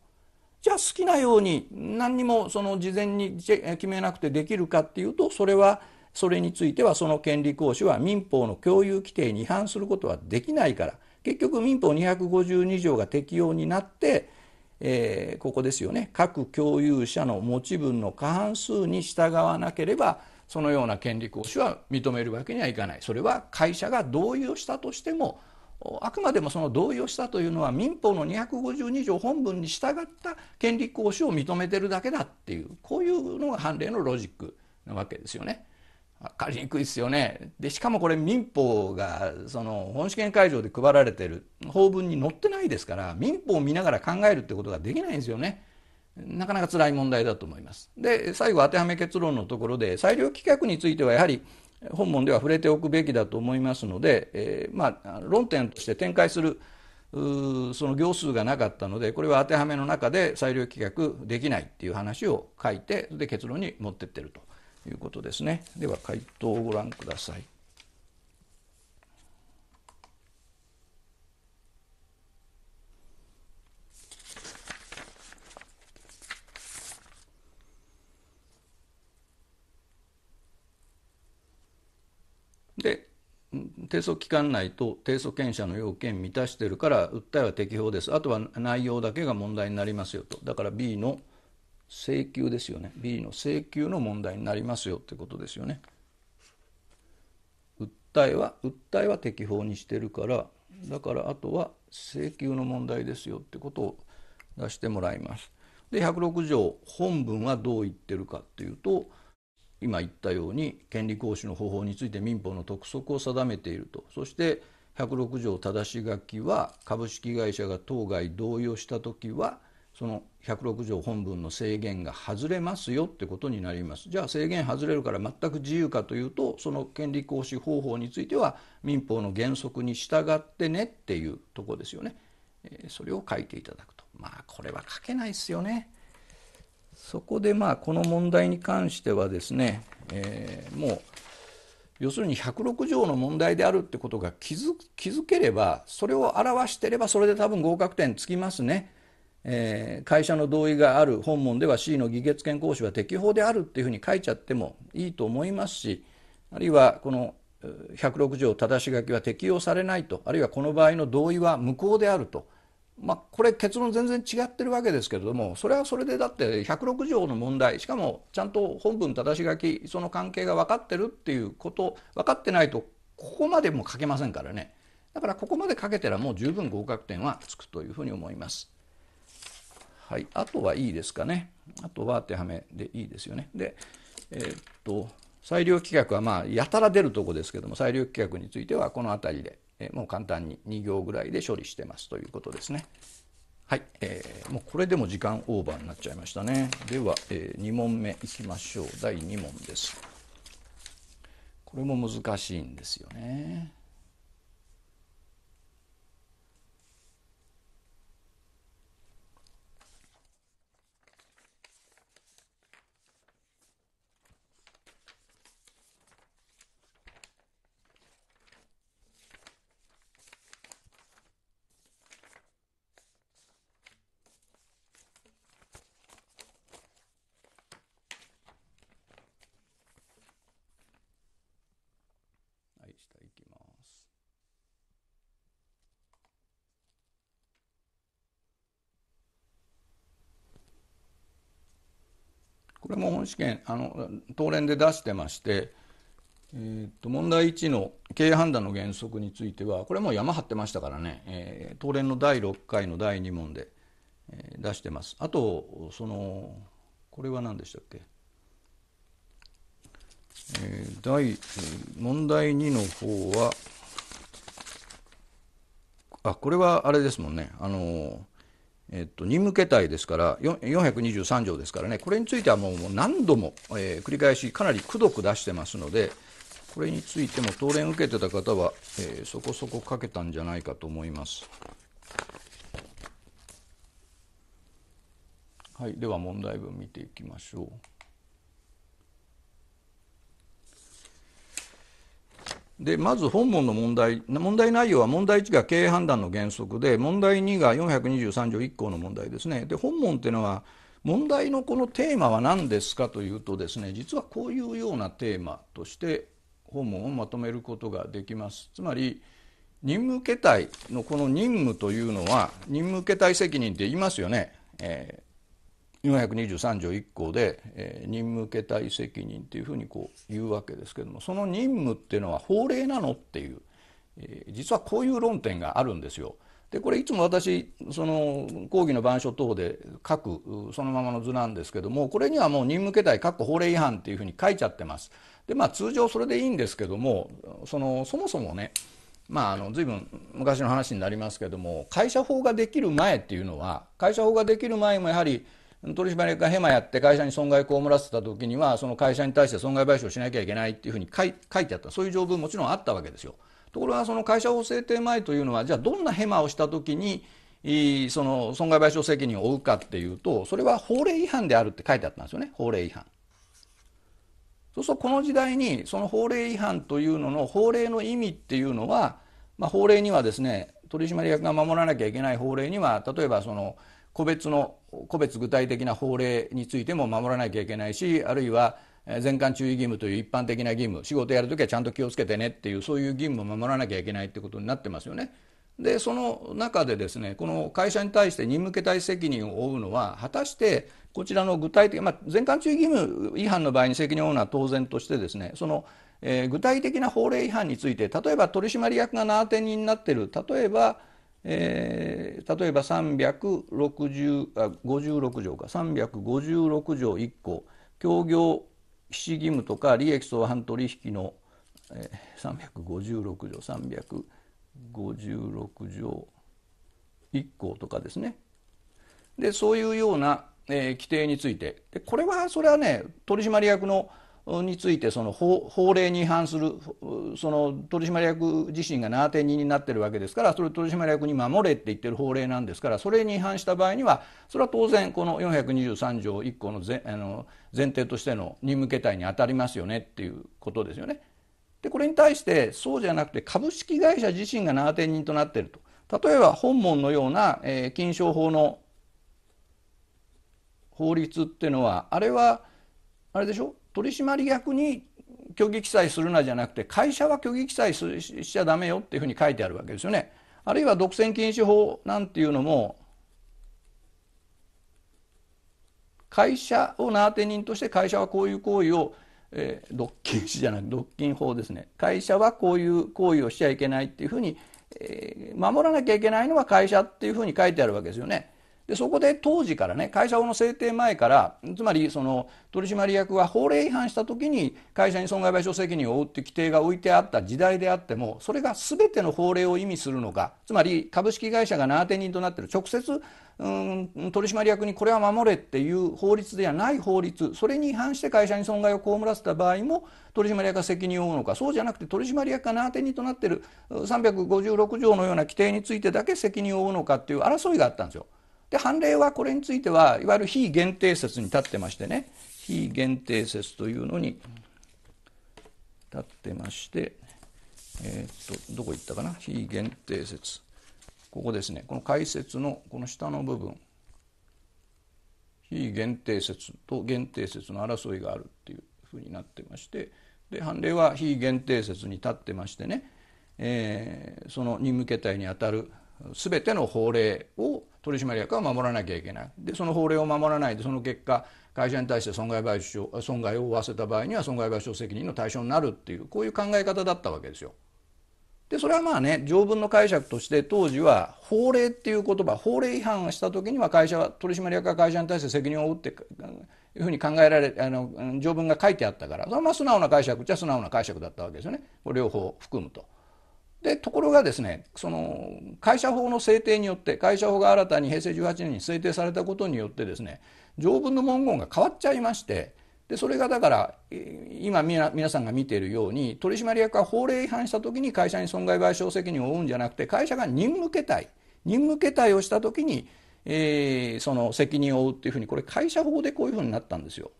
じゃあ好きなように何にもその事前に決めなくてできるかっていうと、それはそれについてはその権利行使は民法の共有規定に違反することはできないから、結局民法252条が適用になって、えー、ここですよね各共有者の持ち分の過半数に従わなければそのような権利行使は認めるわけにはいかないそれは会社が同意をしたとしてもあくまでもその同意をしたというのは民法の252条本文に従った権利行使を認めてるだけだっていうこういうのが判例のロジックなわけですよね。わかりにくいですよねでしかもこれ民法がその本試験会場で配られてる法文に載ってないですから民法を見ながら考えるってことができないんですよね。なかなか辛い問題だと思います。で、最後当てはめ結論のところで、裁量棄却についてはやはり本文では触れておくべきだと思いますので、えー、まあ、論点として展開するその行数がなかったので、これは当てはめの中で裁量棄却できないっていう話を書いて、で結論に持ってってるということですね。では回答をご覧ください。で提訴期間内と提訴権者の要件満たしてるから訴えは適法ですあとは内容だけが問題になりますよとだから B の請求ですよね B の請求の問題になりますよってことですよね訴えは訴えは適法にしてるからだからあとは請求の問題ですよってことを出してもらいますで106条本文はどう言ってるかっていうと今言ったように権利行使の方法について民法の督促を定めているとそして106条正し書きは株式会社が当該同意をした時はその106条本文の制限が外れますよってことになりますじゃあ制限外れるから全く自由かというとその権利行使方法については民法の原則に従ってねっていうとこですよね、それを書いていただくとまあこれは書けないですよね。そこでまあこの問題に関してはですね、えー、もう要するに106条の問題であるってことが気づ気づければそれを表してればそれで多分合格点つきますね、えー、会社の同意がある本文では C の議決権行使は適法であるっていうふうに書いちゃってもいいと思いますしあるいはこの106条正し書きは適用されないとあるいはこの場合の同意は無効であると。まあ、これ結論全然違ってるわけですけれどもそれはそれでだって106条の問題しかもちゃんと本文正し書きその関係が分かってるっていうこと分かってないとここまでも書けませんからねだからここまで書けたらもう十分合格点はつくというふうに思います。はい、あとはいいですかねあとは当てはめでいいですよね。でえー、っと裁量規約はまあやたら出るとこですけども裁量規約についてはこの辺りで。えもう簡単に2行ぐらいで処理してますということですね。はい、えー、もうこれでも時間オーバーになっちゃいましたね。では、えー、2問目いきましょう。第2問です。これも難しいんですよね。これも本試験あの当連で出してまして、えー、と問題1の経営判断の原則についてはこれも山張ってましたからね、えー、東連の第6回の第2問で、えー、出してますあとそのこれは何でしたっけ、えー、第問題2の方はあこれはあれですもんねあのえっと、任務形態ですから、423条ですからね、これについてはもう何度も、えー、繰り返し、かなりくどく出してますので、これについても答弁受けてた方は、えー、そこそこ書けたんじゃないかと思います。はい、では問題文見ていきましょう。でまず本文の問題問題内容は問題1が経営判断の原則で問題2が423条1項の問題ですねで本文っていうのは問題のこのテーマは何ですかというとですね実はこういうようなテーマとして本文をまとめることができますつまり任務形態のこの任務というのは任務形態責任って言いますよね、え423条1項で、えー、任務形態責任というふうにこう言うわけですけどもその任務っていうのは法令なのっていう、えー、実はこういう論点があるんですよ。でこれいつも私その講義の板書等で書くそのままの図なんですけどもこれにはもう任務形態確保法令違反っていうふうに書いちゃってます。でまあ通常それでいいんですけどもそのそもそもねまあ、あの随分昔の話になりますけども会社法ができる前っていうのは会社法ができる前もやはり取締役がヘマやって会社に損害を被らせた時にはその会社に対して損害賠償をしなきゃいけないっていうふうに書いてあったそういう条文もちろんあったわけですよところがその会社法制定前というのはじゃあどんなヘマをした時にその損害賠償責任を負うかっていうとそれは法令違反であるって書いてあったんですよね法令違反そうするとこの時代にその法令違反というのの法令の意味っていうのは、まあ、法令にはですね取締役が守らなきゃいけない法令には例えばその個別の個別具体的な法令についても守らなきゃいけないしあるいは全館注意義務という一般的な義務仕事やるときはちゃんと気をつけてねっていうそういう義務も守らなきゃいけないってことになってますよね。でその中でですねこの会社に対して任務形態責任を負うのは果たしてこちらの具体的、まあ、全館注意義務違反の場合に責任を負うのは当然としてですねその、え具体的な法令違反について例えば取締役が7点になっている例えばえー、例えば356条か356条1項協業必義務とか利益相反取引の、えー、356条356条1項とかですねでそういうような、えー、規定についてでこれはそれはね取締役のについてその法令に違反するその取締役自身が7点人になってるわけですからそれ取締役に守れって言ってる法令なんですからそれに違反した場合にはそれは当然この423条1項の前あの前提としての任務形態に当たりますよねっていうことですよね。でこれに対してそうじゃなくて株式会社自身が7点人となっていると例えば本門のような、えー、金賞法の法律っていうのはあれはあれでしょ取締役に虚偽記載するなじゃなくて会社は虚偽記載しちゃダメよっていうふうに書いてあるわけですよね。あるいは独占禁止法なんていうのも会社を名当て人として会社はこういう行為を、えー、独禁止じゃない独禁法ですね会社はこういう行為をしちゃいけないっていうふうに、えー、守らなきゃいけないのは会社っていうふうに書いてあるわけですよね。で、そこで当時からね、会社法の制定前から、つまりその取締役は法令違反した時に会社に損害賠償責任を負うって規定が置いてあった時代であっても、それが全ての法令を意味するのか、つまり株式会社が名当て人となっている直接、うん、取締役にこれは守れっていう法律ではない法律、それに違反して会社に損害を被らせた場合も取締役が責任を負うのか、そうじゃなくて取締役が名当て人となっている356条のような規定についてだけ責任を負うのかっていう争いがあったんですよ。で判例はこれについてはいわゆる非限定説に立ってましてね非限定説というのに立ってましてえー、っとどこ行ったかな非限定説ここですねこの解説のこの下の部分非限定説と限定説の争いがあるっていうふうになってましてで判例は非限定説に立ってましてね、えー、その任務形態にあたる全ての法令を取締役は守らなきゃいけないでその法令を守らないでその結果会社に対して損害賠償損害を負わせた場合には損害賠償責任の対象になるっていうこういう考え方だったわけですよ。でそれはまあね条文の解釈として当時は法令っていう言葉法令違反をした時には会社は取締役が会社に対して責任を負っていうふうに考えられあの条文が書いてあったからそれはまあ素直な解釈っちゃ素直な解釈だったわけですよね両方含むと。で、ところがですね、その、会社法の制定によって、会社法が新たに平成18年に制定されたことによってですね、条文の文言が変わっちゃいまして、で、それがだから、今皆さんが見ているように、取締役が法令違反した時に会社に損害賠償責任を負うんじゃなくて、会社が任務形態、任務形態をした時に、えー、その責任を負うっていうふうに、これ会社法でこういうふうになったんですよ。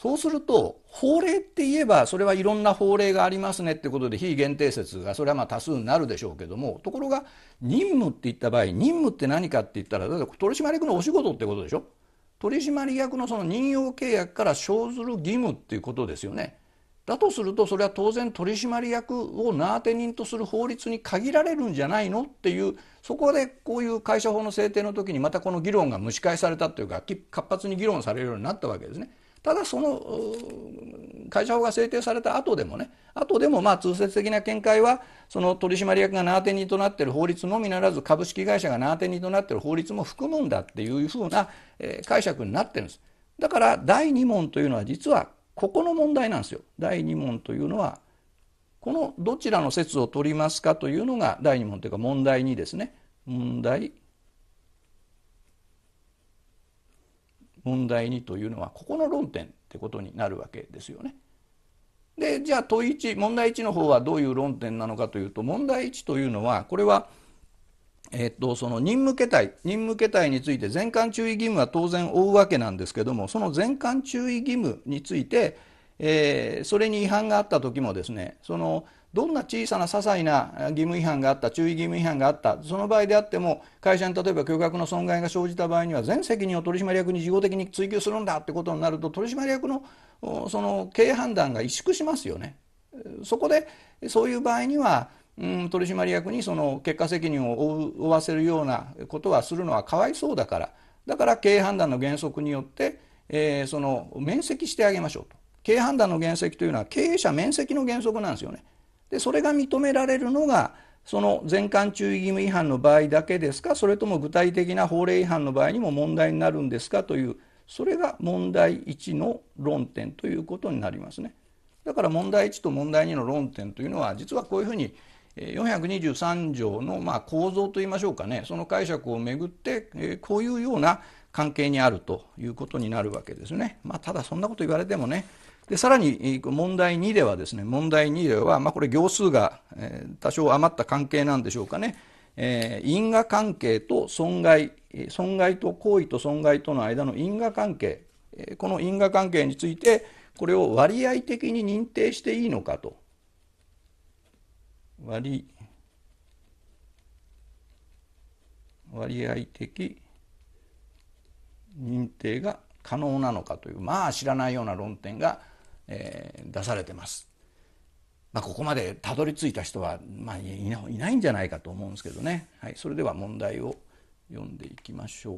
そうすると法令って言えばそれはいろんな法令がありますねってことで非限定説がそれはまあ多数になるでしょうけどもところが任務って言った場合任務って何かって言ったらだって取締役のお仕事ってことでしょ取締役のその任用契約から生ずる義務っていうことですよね。だとするとそれは当然取締役を名当て人とする法律に限られるんじゃないのっていうそこでこういう会社法の制定の時にまたこの議論が蒸し返されたというか活発に議論されるようになったわけですね。ただその会社法が制定された後でもね後でもまあ通説的な見解はその取締役が名当てとなっている法律のみならず株式会社が名当てとなっている法律も含むんだっていうふうな、解釈になってるんです。だから第2問というのは実はここの問題なんですよ。第2問というのはこのどちらの説を取りますかというのが第2問というか問題2ですね。問題問題にというのはここの論点ってことになるわけですよね。でじゃあ問1問題1の方はどういう論点なのかというと問題1というのはこれは、えっと、その任務形態任務形態について全館注意義務は当然負うわけなんですけどもその全館注意義務について、えー、それに違反があった時もですねその、どんな小さな些細な義務違反があった注意義務違反があったその場合であっても会社に例えば巨額の損害が生じた場合には全責任を取締役に事後的に追及するんだってことになると取締役のその経営判断が萎縮しますよね。そこでそういう場合にはうん、取締役にその結果責任を負わせるようなことはするのはかわいそうだからだから経営判断の原則によって、えー、その免責してあげましょうと経営判断の原則というのは経営者免責の原則なんですよねでそれが認められるのがその全館注意義務違反の場合だけですかそれとも具体的な法令違反の場合にも問題になるんですかというそれが問題1の論点ということになりますね。だから問題1と問題2の論点というのは実はこういうふうに423条のまあ構造といいましょうかねその解釈をめぐってこういうような関係にあるということになるわけですね。まあ、ただそんなこと言われてもねで、さらに、問題2ではですね、問題2では、まあ、これ行数が、えー、多少余った関係なんでしょうかね。えー、因果関係と損害、損害と行為と損害との間の因果関係、えこの因果関係について、これを割合的に認定していいのかと。割、割合的認定が可能なのかという、まあ知らないような論点がえー、出されてます。まあ、ここまでたどり着いた人は、まあ、いないんじゃないかと思うんですけどね、はい、それでは問題を読んでいきましょう。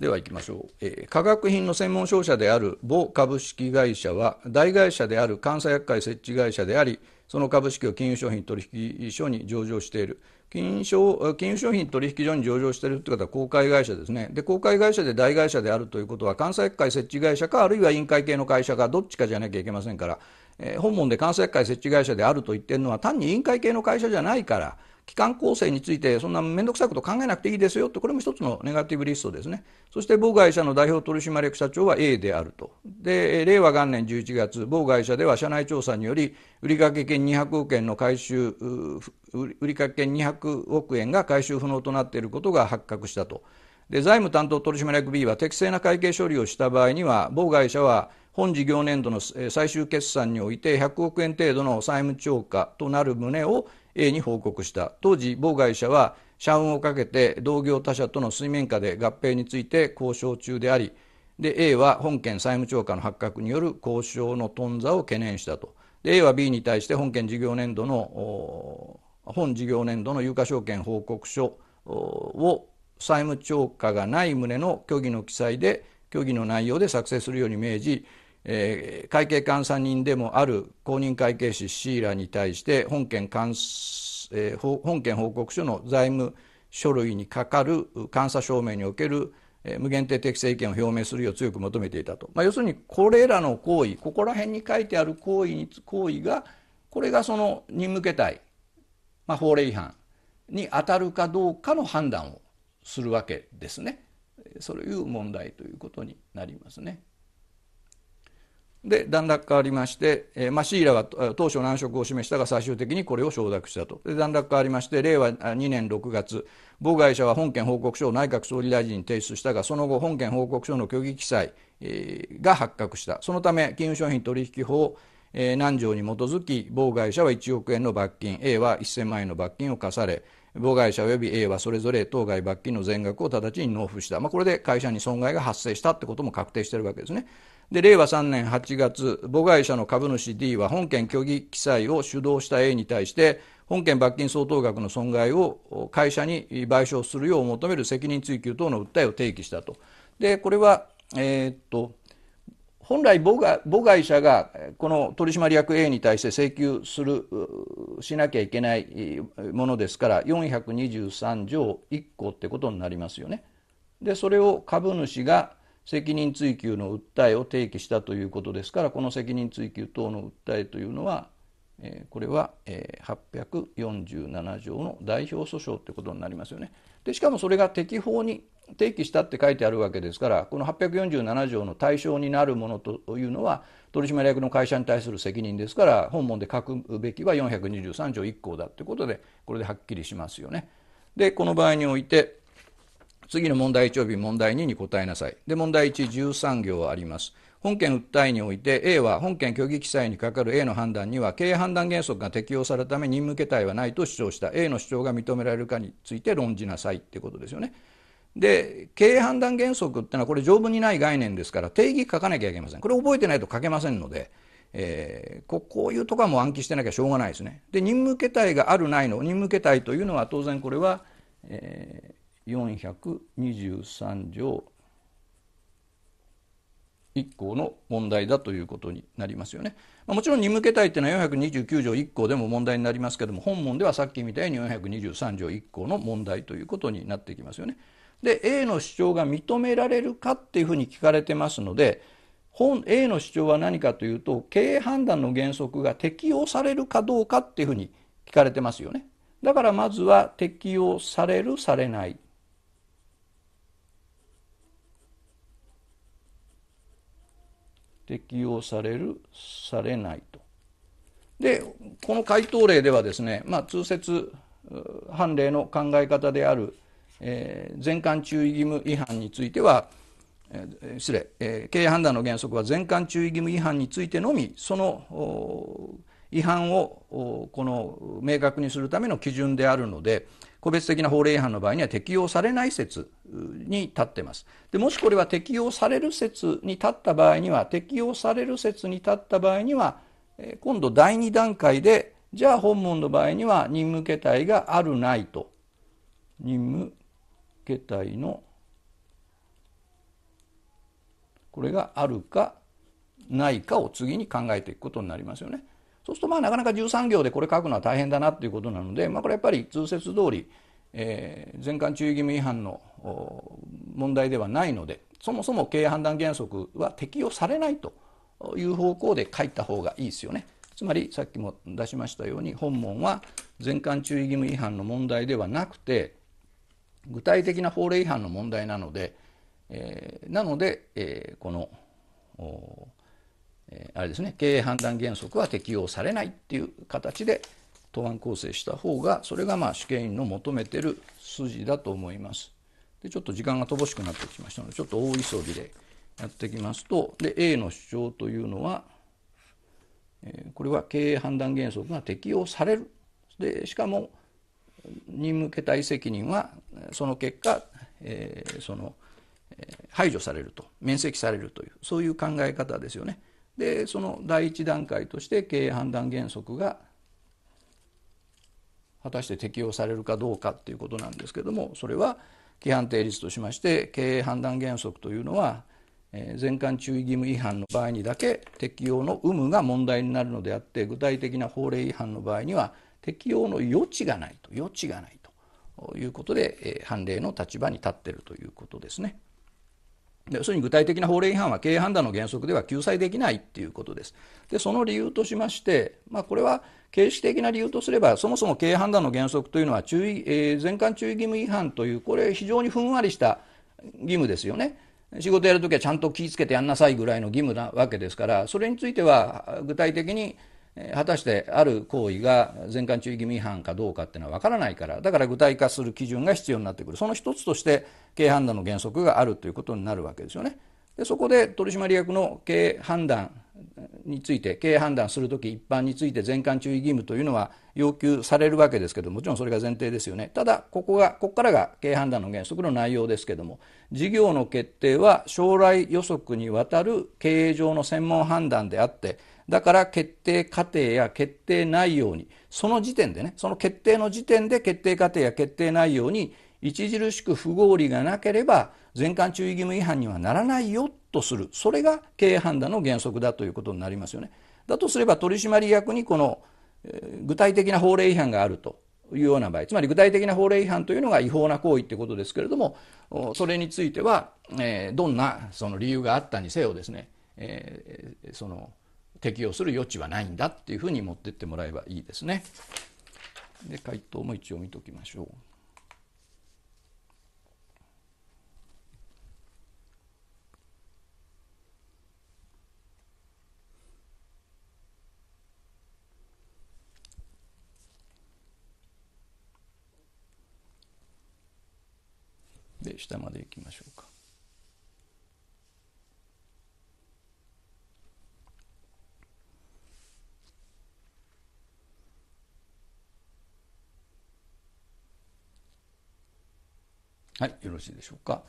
では行きましょう、えー、化学品の専門商社である某株式会社は大会社である監査薬会設置会社でありその株式を金融商品取引所に上場している金融金融商品取引所に上場しているという方は公開会社ですねで公開会社で大会社であるということは西査会設置会社かあるいは委員会系の会社かどっちかじゃなきゃいけませんから、えー、本門で西査会設置会社であると言ってるのは単に委員会系の会社じゃないから。期間構成についてそんな面倒くさいこと考えなくていいですよってこれも一つのネガティブリストですねそして某会社の代表取締役社長は A であるとで令和元年11月某会社では社内調査により売掛金200億円の回収売掛金200億円が回収不能となっていることが発覚したとで財務担当取締役 B は適正な会計処理をした場合には某会社は本事業年度の最終決算において100億円程度の債務超過となる旨を A に報告した当時某会社は社運をかけて同業他社との水面下で合併について交渉中でありで A は本件債務超過の発覚による交渉の頓挫を懸念したとで A は B に対して本件事業年度の本事業年度の有価証券報告書を債務超過がない旨の虚偽の記載で虚偽の内容で作成するように命じえー、会計監査人でもある公認会計士シーラに対して本件監、えー、本件報告書の財務書類にかかる監査証明における、無限定適正意見を表明するよう強く求めていたと、まあ、要するにこれらの行為ここら辺に書いてある行為に行為がこれがその任務形態、まあ、法令違反に当たるかどうかの判断をするわけですね。そういう問題ということになりますね。で段落変わりまして、えーまあ、シーラは当初難色を示したが最終的にこれを承諾したとで段落変わりまして令和2年6月妨害者は本件報告書を内閣総理大臣に提出したがその後本件報告書の虚偽記載、えー、が発覚したそのため金融商品取引法、えー、条に基づき妨害者は1億円の罰金 A は1000万円の罰金を課され妨害者及び A はそれぞれ当該罰金の全額を直ちに納付した、まあ、これで会社に損害が発生したってことも確定しているわけですね。で令和3年8月、母会社の株主 D は本件虚偽記載を主導した A に対して本件罰金相当額の損害を会社に賠償するよう求める責任追及等の訴えを提起したと。でこれは、えー、っと本来母母会社がこの取締役 A に対して請求するしなきゃいけないものですから423条1項ってことになりますよね。でそれを株主が責任追及の訴えを提起したということですからこの責任追及等の訴えというのはえこれは、え847条の代表訴訟ということになりますよね。でしかもそれが適法に提起したって書いてあるわけですからこの847条の対象になるものというのは取締役の会社に対する責任ですから本文で書くべきは423条1項だということでこれではっきりしますよね。でこの場合において次の問題1及び問題2に答えなさい。で問題113行あります。本件訴えにおいて A は本件虚偽記載に係る A の判断には経営判断原則が適用されるため任務形態はないと主張した A の主張が認められるかについて論じなさいっていうことですよね。で経営判断原則ってのはこれ条文にない概念ですから定義書かなきゃいけませんこれ覚えてないと書けませんので、えー、ここういうとこはもう暗記してなきゃしょうがないですねで任務形態があるないの任務形態というのは当然これは、えー、423条1項の問題だということになりますよね、まあ、もちろん任務形態というのは429条1項でも問題になりますけども本文ではさっきみたいに423条1項の問題ということになってきますよねで A の主張が認められるかっていうふうに聞かれてますので本 A の主張は何かというと経営判断の原則が適用されるかどうかっていうふうに聞かれてますよねだからまずは適用されるされない適用される、されないと。で、この回答例ではですね、まあ、通説判例の考え方である、えー、全館注意義務違反については、えー、失礼、えー、経営判断の原則は全館注意義務違反についてのみ、その違反をこの明確にするための基準であるので、個別的な法令違反の場合には適用されない説に立ってます。でもしこれは適用される説に立った場合には適用される説に立った場合には今度第2段階でじゃあ本門の場合には任務形態があるないと任務形態のこれがあるかないかを次に考えていくことになりますよね。そうするとまあなかなか13行でこれ書くのは大変だなっていうことなので、まあ、これやっぱり通説通りえ全館注意義務違反の問題ではないのでそもそも経営判断原則は適用されないという方向で書いた方がいいですよね。つまりさっきも出しましたように本門は全館注意義務違反の問題ではなくて具体的な法令違反の問題なので、えなので、えこの、えあれですね経営判断原則は適用されないっていう形で、答案構成した方がそれがまあ試験員の求めてる筋だと思います。でちょっと時間が乏しくなってきましたのでちょっと大急ぎでやってきますとで A の主張というのは、えー、これは経営判断原則が適用されるでしかも任務携帯責任はその結果、えー、その排除されると免責されるというそういう考え方ですよね。でその第一段階として経営判断原則が果たして適用されるかどうかっていうことなんですけれどもそれは規範定律としまして経営判断原則というのは全館注意義務違反の場合にだけ適用の有無が問題になるのであって具体的な法令違反の場合には適用の余地がないと余地がないということで判例の立場に立っているということですね。要するに具体的な法令違反は経営判断の原則では救済できないということです。で、その理由としまして、まあ、これは形式的な理由とすれば、そもそも経営判断の原則というのは注意、えー、全館注意義務違反という、これ非常にふんわりした義務ですよね。仕事やるときはちゃんと気をつけてやんなさいぐらいの義務なわけですから、それについては具体的に果たしてある行為が全館注意義務違反かどうかっていうのは分からないからだから具体化する基準が必要になってくるその一つとして経営判断の原則があるということになるわけですよねでそこで取締役の経営判断について経営判断するとき一般について全館注意義務というのは要求されるわけですけどもちろんそれが前提ですよねただここがここからが経営判断の原則の内容ですけども事業の決定は将来予測にわたる経営上の専門判断であってだから決定過程や決定内容にその時点でねその決定の時点で決定過程や決定内容に著しく不合理がなければ全館注意義務違反にはならないよとするそれが経営判断の原則だということになりますよね。だとすれば取締役にこの具体的な法令違反があるというような場合つまり具体的な法令違反というのが違法な行為ということですけれどもそれについては、えどんなその理由があったにせよですね、えその適用する余地はないんだっていうふうに持ってってもらえばいいですね。で回答も一応見ておきましょう。で下まで行きましょうか。はいよろしいでしょうか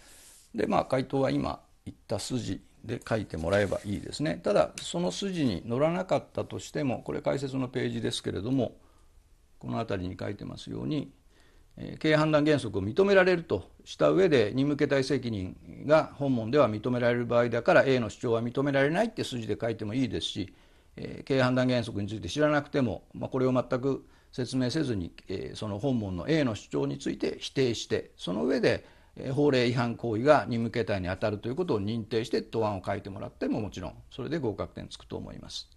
でまあ回答は今言った筋で書いてもらえばいいですねただその筋に乗らなかったとしてもこれ解説のページですけれどもこの辺りに書いてますように、え経営判断原則を認められるとした上で任務形態責任が本門では認められる場合だから A の主張は認められないって筋で書いてもいいですし、え経営判断原則について知らなくても、まあ、これを全く説明せずに、えー、その本文の A の主張について否定してその上で、えー、法令違反行為が任務形態にあたるということを認定して答案を書いてもらってももちろんそれで合格点つくと思います。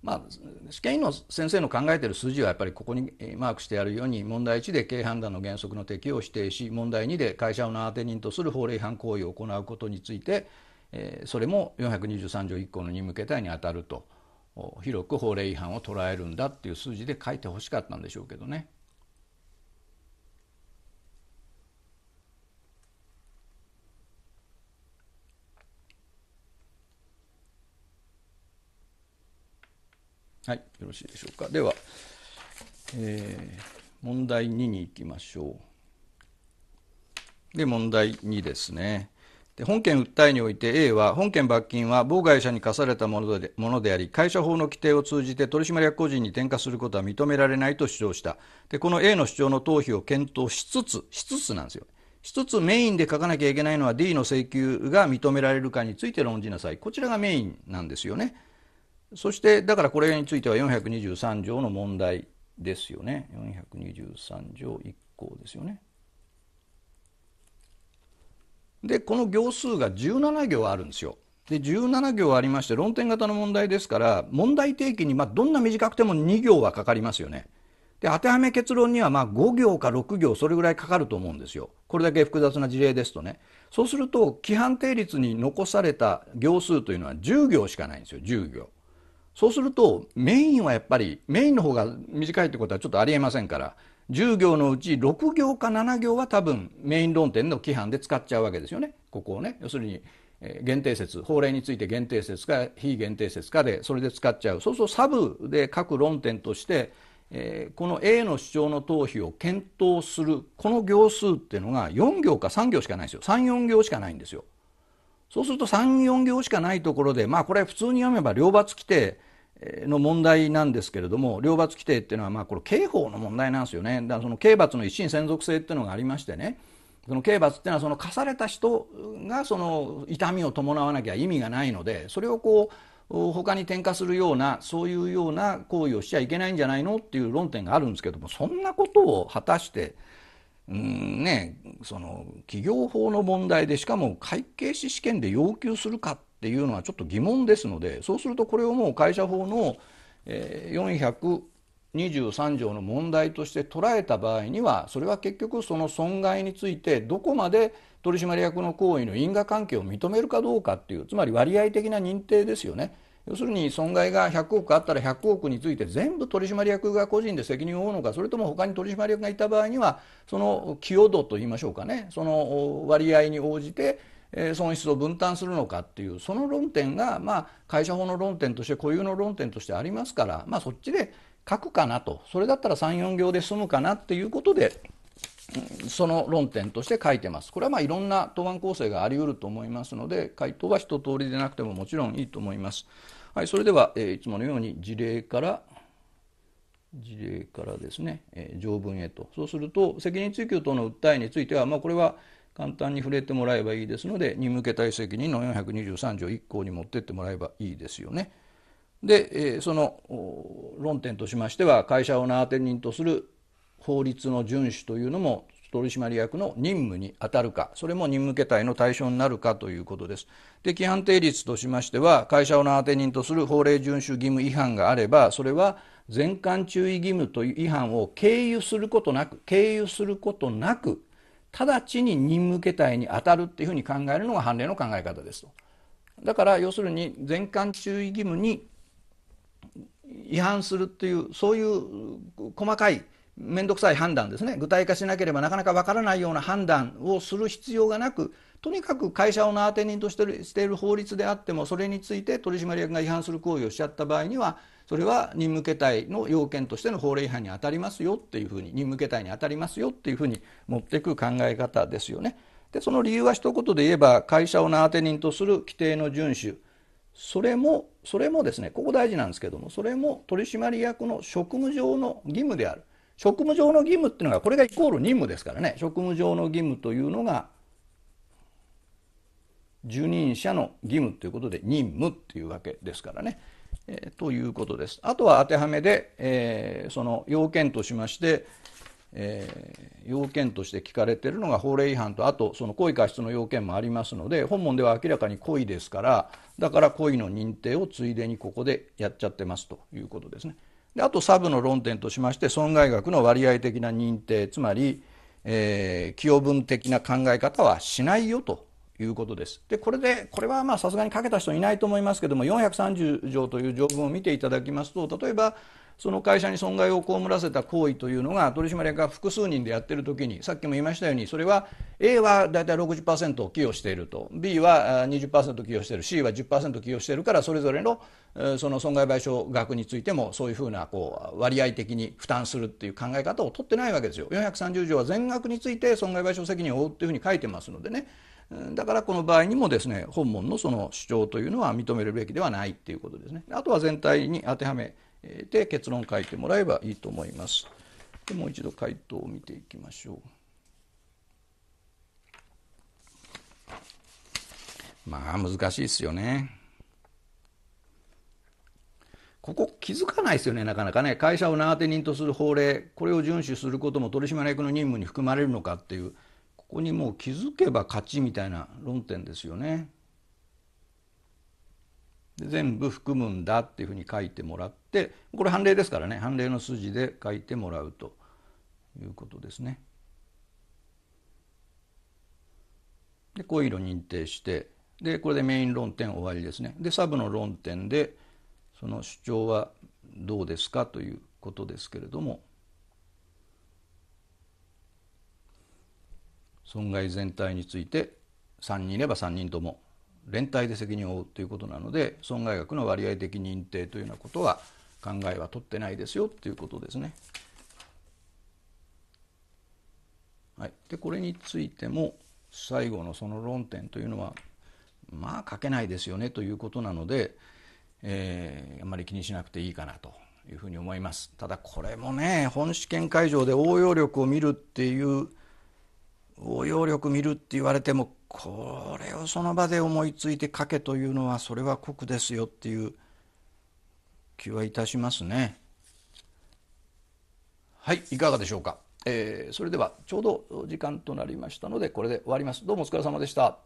まあ、試験員の先生の考えている数字はやっぱりここにマークしてあるように問題1で経営判断の原則の適用を否定し問題2で会社を名当て人とする法令違反行為を行うことについて、えそれも423条1項の任務形態に当たると。広く法令違反を捉えるんだっていう数字で書いてほしかったんでしょうけどね。はい、よろしいでしょうか。では、えー、問題2に行きましょう。で、問題2ですね。で本件訴えにおいて A は本件罰金は妨害者に課されたものでものであり会社法の規定を通じて取締役個人に転嫁することは認められないと主張したでこの A の主張の逃避を検討しつつしつつなんですよしつつメインで書かなきゃいけないのは D の請求が認められるかについて論じなさいこちらがメインなんですよねそしてだからこれについては423条の問題ですよね423条1項ですよねでこの行数が17行あるんですよ。で17行ありまして論点型の問題ですから問題提起にまあどんな短くても2行はかかりますよね。で当てはめ結論にはまあ5行か6行それぐらいかかると思うんですよ。これだけ複雑な事例ですとね。そうすると規範定律に残された行数というのは10行しかないんですよ10行。そうするとメインはやっぱりメインの方が短いってことはちょっとありえませんから10行のうち6行か7行は多分メイン論点の規範で使っちゃうわけですよねここをね要するに限定説法令について限定説か非限定説かでそれで使っちゃうそうするとサブで各論点として、えー、この A の主張の頭皮を検討するこの行数っていうのが4行か3行しかないですよ34行しかないんですよそうすると34行しかないところでまあこれ普通に読めば両罰規定の問題なんですけれども、両罰規定っていうのは、まあ、これ、刑法の問題なんですよね。だからその刑罰の一審専属性っていうのがありましてね、その刑罰っていうのは、その課された人がその痛みを伴わなきゃ意味がないので、それをこう、他に転嫁するようなそういうような行為をしちゃいけないんじゃないのっていう論点があるんですけどもそんなことを果たしてうんねその企業法の問題でしかも会計士試験で要求するかっっていうのはちょっと疑問ですのでそうするとこれをもう会社法の、423条の問題として捉えた場合にはそれは結局その損害についてどこまで取締役の行為の因果関係を認めるかどうかっていうつまり割合的な認定ですよね。要するに損害が100億あったら100億について全部取締役が個人で責任を負うのかそれとも他に取締役がいた場合にはその寄与度といいましょうかねその割合に応じて損失を分担するのかっていうその論点が、まあ、会社法の論点として固有の論点としてありますから、まあ、そっちで書くかなとそれだったら34行で済むかなっていうことでその論点として書いてますこれはまあいろんな答案構成があり得ると思いますので回答は一通りでなくてももちろんいいと思います。はい、それでは、えー、いつものように事例から事例からですね、えー、条文へとそうすると責任追及等の訴えについては、まあ、これは簡単に触れてもらえばいいですので任務家体責任の423条1項に持ってってもらえばいいですよね。で、その論点としましては会社を名当て人とする法律の遵守というのも取締役の任務に当たるかそれも任務形態の対象になるかということです。で規範定律としましては会社を名当て人とする法令遵守義務違反があればそれは全館注意義務という違反を経由することなく経由することなく直ちに任務形態に当たるっていうふうに考えるのが判例の考え方ですと。だから要するに全館注意義務に違反するっていうそういう細かい面倒くさい判断ですね具体化しなければなかなかわからないような判断をする必要がなくとにかく会社を名当て人としてしている法律であってもそれについて取締役が違反する行為をしちゃった場合にはそれは任務形態の要件としての法令違反に当たりますよっていうふうに任務形態に当たりますよっていうふうに持っていく考え方ですよね。でその理由は一言で言えば会社を名当て人とする規定の遵守それもそれもですねここ大事なんですけどもそれも取締役の職務上の義務である職務上の義務っていうのがこれがイコール任務ですからね職務上の義務というのが受任者の義務ということで任務っていうわけですからね。えー、ということです。あとは当てはめで、えー、その要件としまして、えー、要件として聞かれているのが法令違反とあとその故意過失の要件もありますので本門では明らかに故意ですからだから故意の認定をついでにここでやっちゃってますということですね。であとサブの論点としまして損害額の割合的な認定つまり、えー、寄与分的な考え方はしないよということです。で、これで、これはまあさすがにかけた人いないと思いますけども、430条という条文を見ていただきますと、例えば、その会社に損害を被らせた行為というのが取締役が複数人でやっているときにさっきも言いましたようにそれは A はだいたい60%を寄与していると B は20%寄与している C は10%寄与しているからそれぞれのその損害賠償額についてもそういうふうなこう割合的に負担するという考え方を取ってないわけですよ。430条は全額について損害賠償責任を負うというふうに書いてますのでねだからこの場合にもですね本門のその主張というのは認めるべきではないっていうことですねあとは全体に当てはめて結論書いてもらえばいいと思いますでもう一度回答を見ていきましょうまあ難しいですよねここ気づかないですよね、なかなかね、会社を長手人とする法令、これを遵守することも取締役の任務に含まれるのかっていう、ここにもう気づけば勝ちみたいな論点ですよね。で全部含むんだっていうふうに書いてもらってこれ判例ですからね判例の筋で書いてもらうということですね。でこういうの認定してでこれでメイン論点終わりですね。でサブの論点でその主張はどうですかということですけれども。損害全体について3人いれば3人とも連帯で責任を負うということなので損害額の割合的認定というようなことは考えは取ってないですよということですね。はい、でこれについても最後のその論点というのはまあ書けないですよねということなので、えー、あんまり気にしなくていいかなというふうに思います。ただこれもね本試験会場で応用力を見るっていう応用力見るって言われてもこれをその場で思いついて書けというのはそれは酷ですよっていう気はいたしますね。はいいかがでしょうか、えー、それではちょうど時間となりましたのでこれで終わりますどうもお疲れ様でした。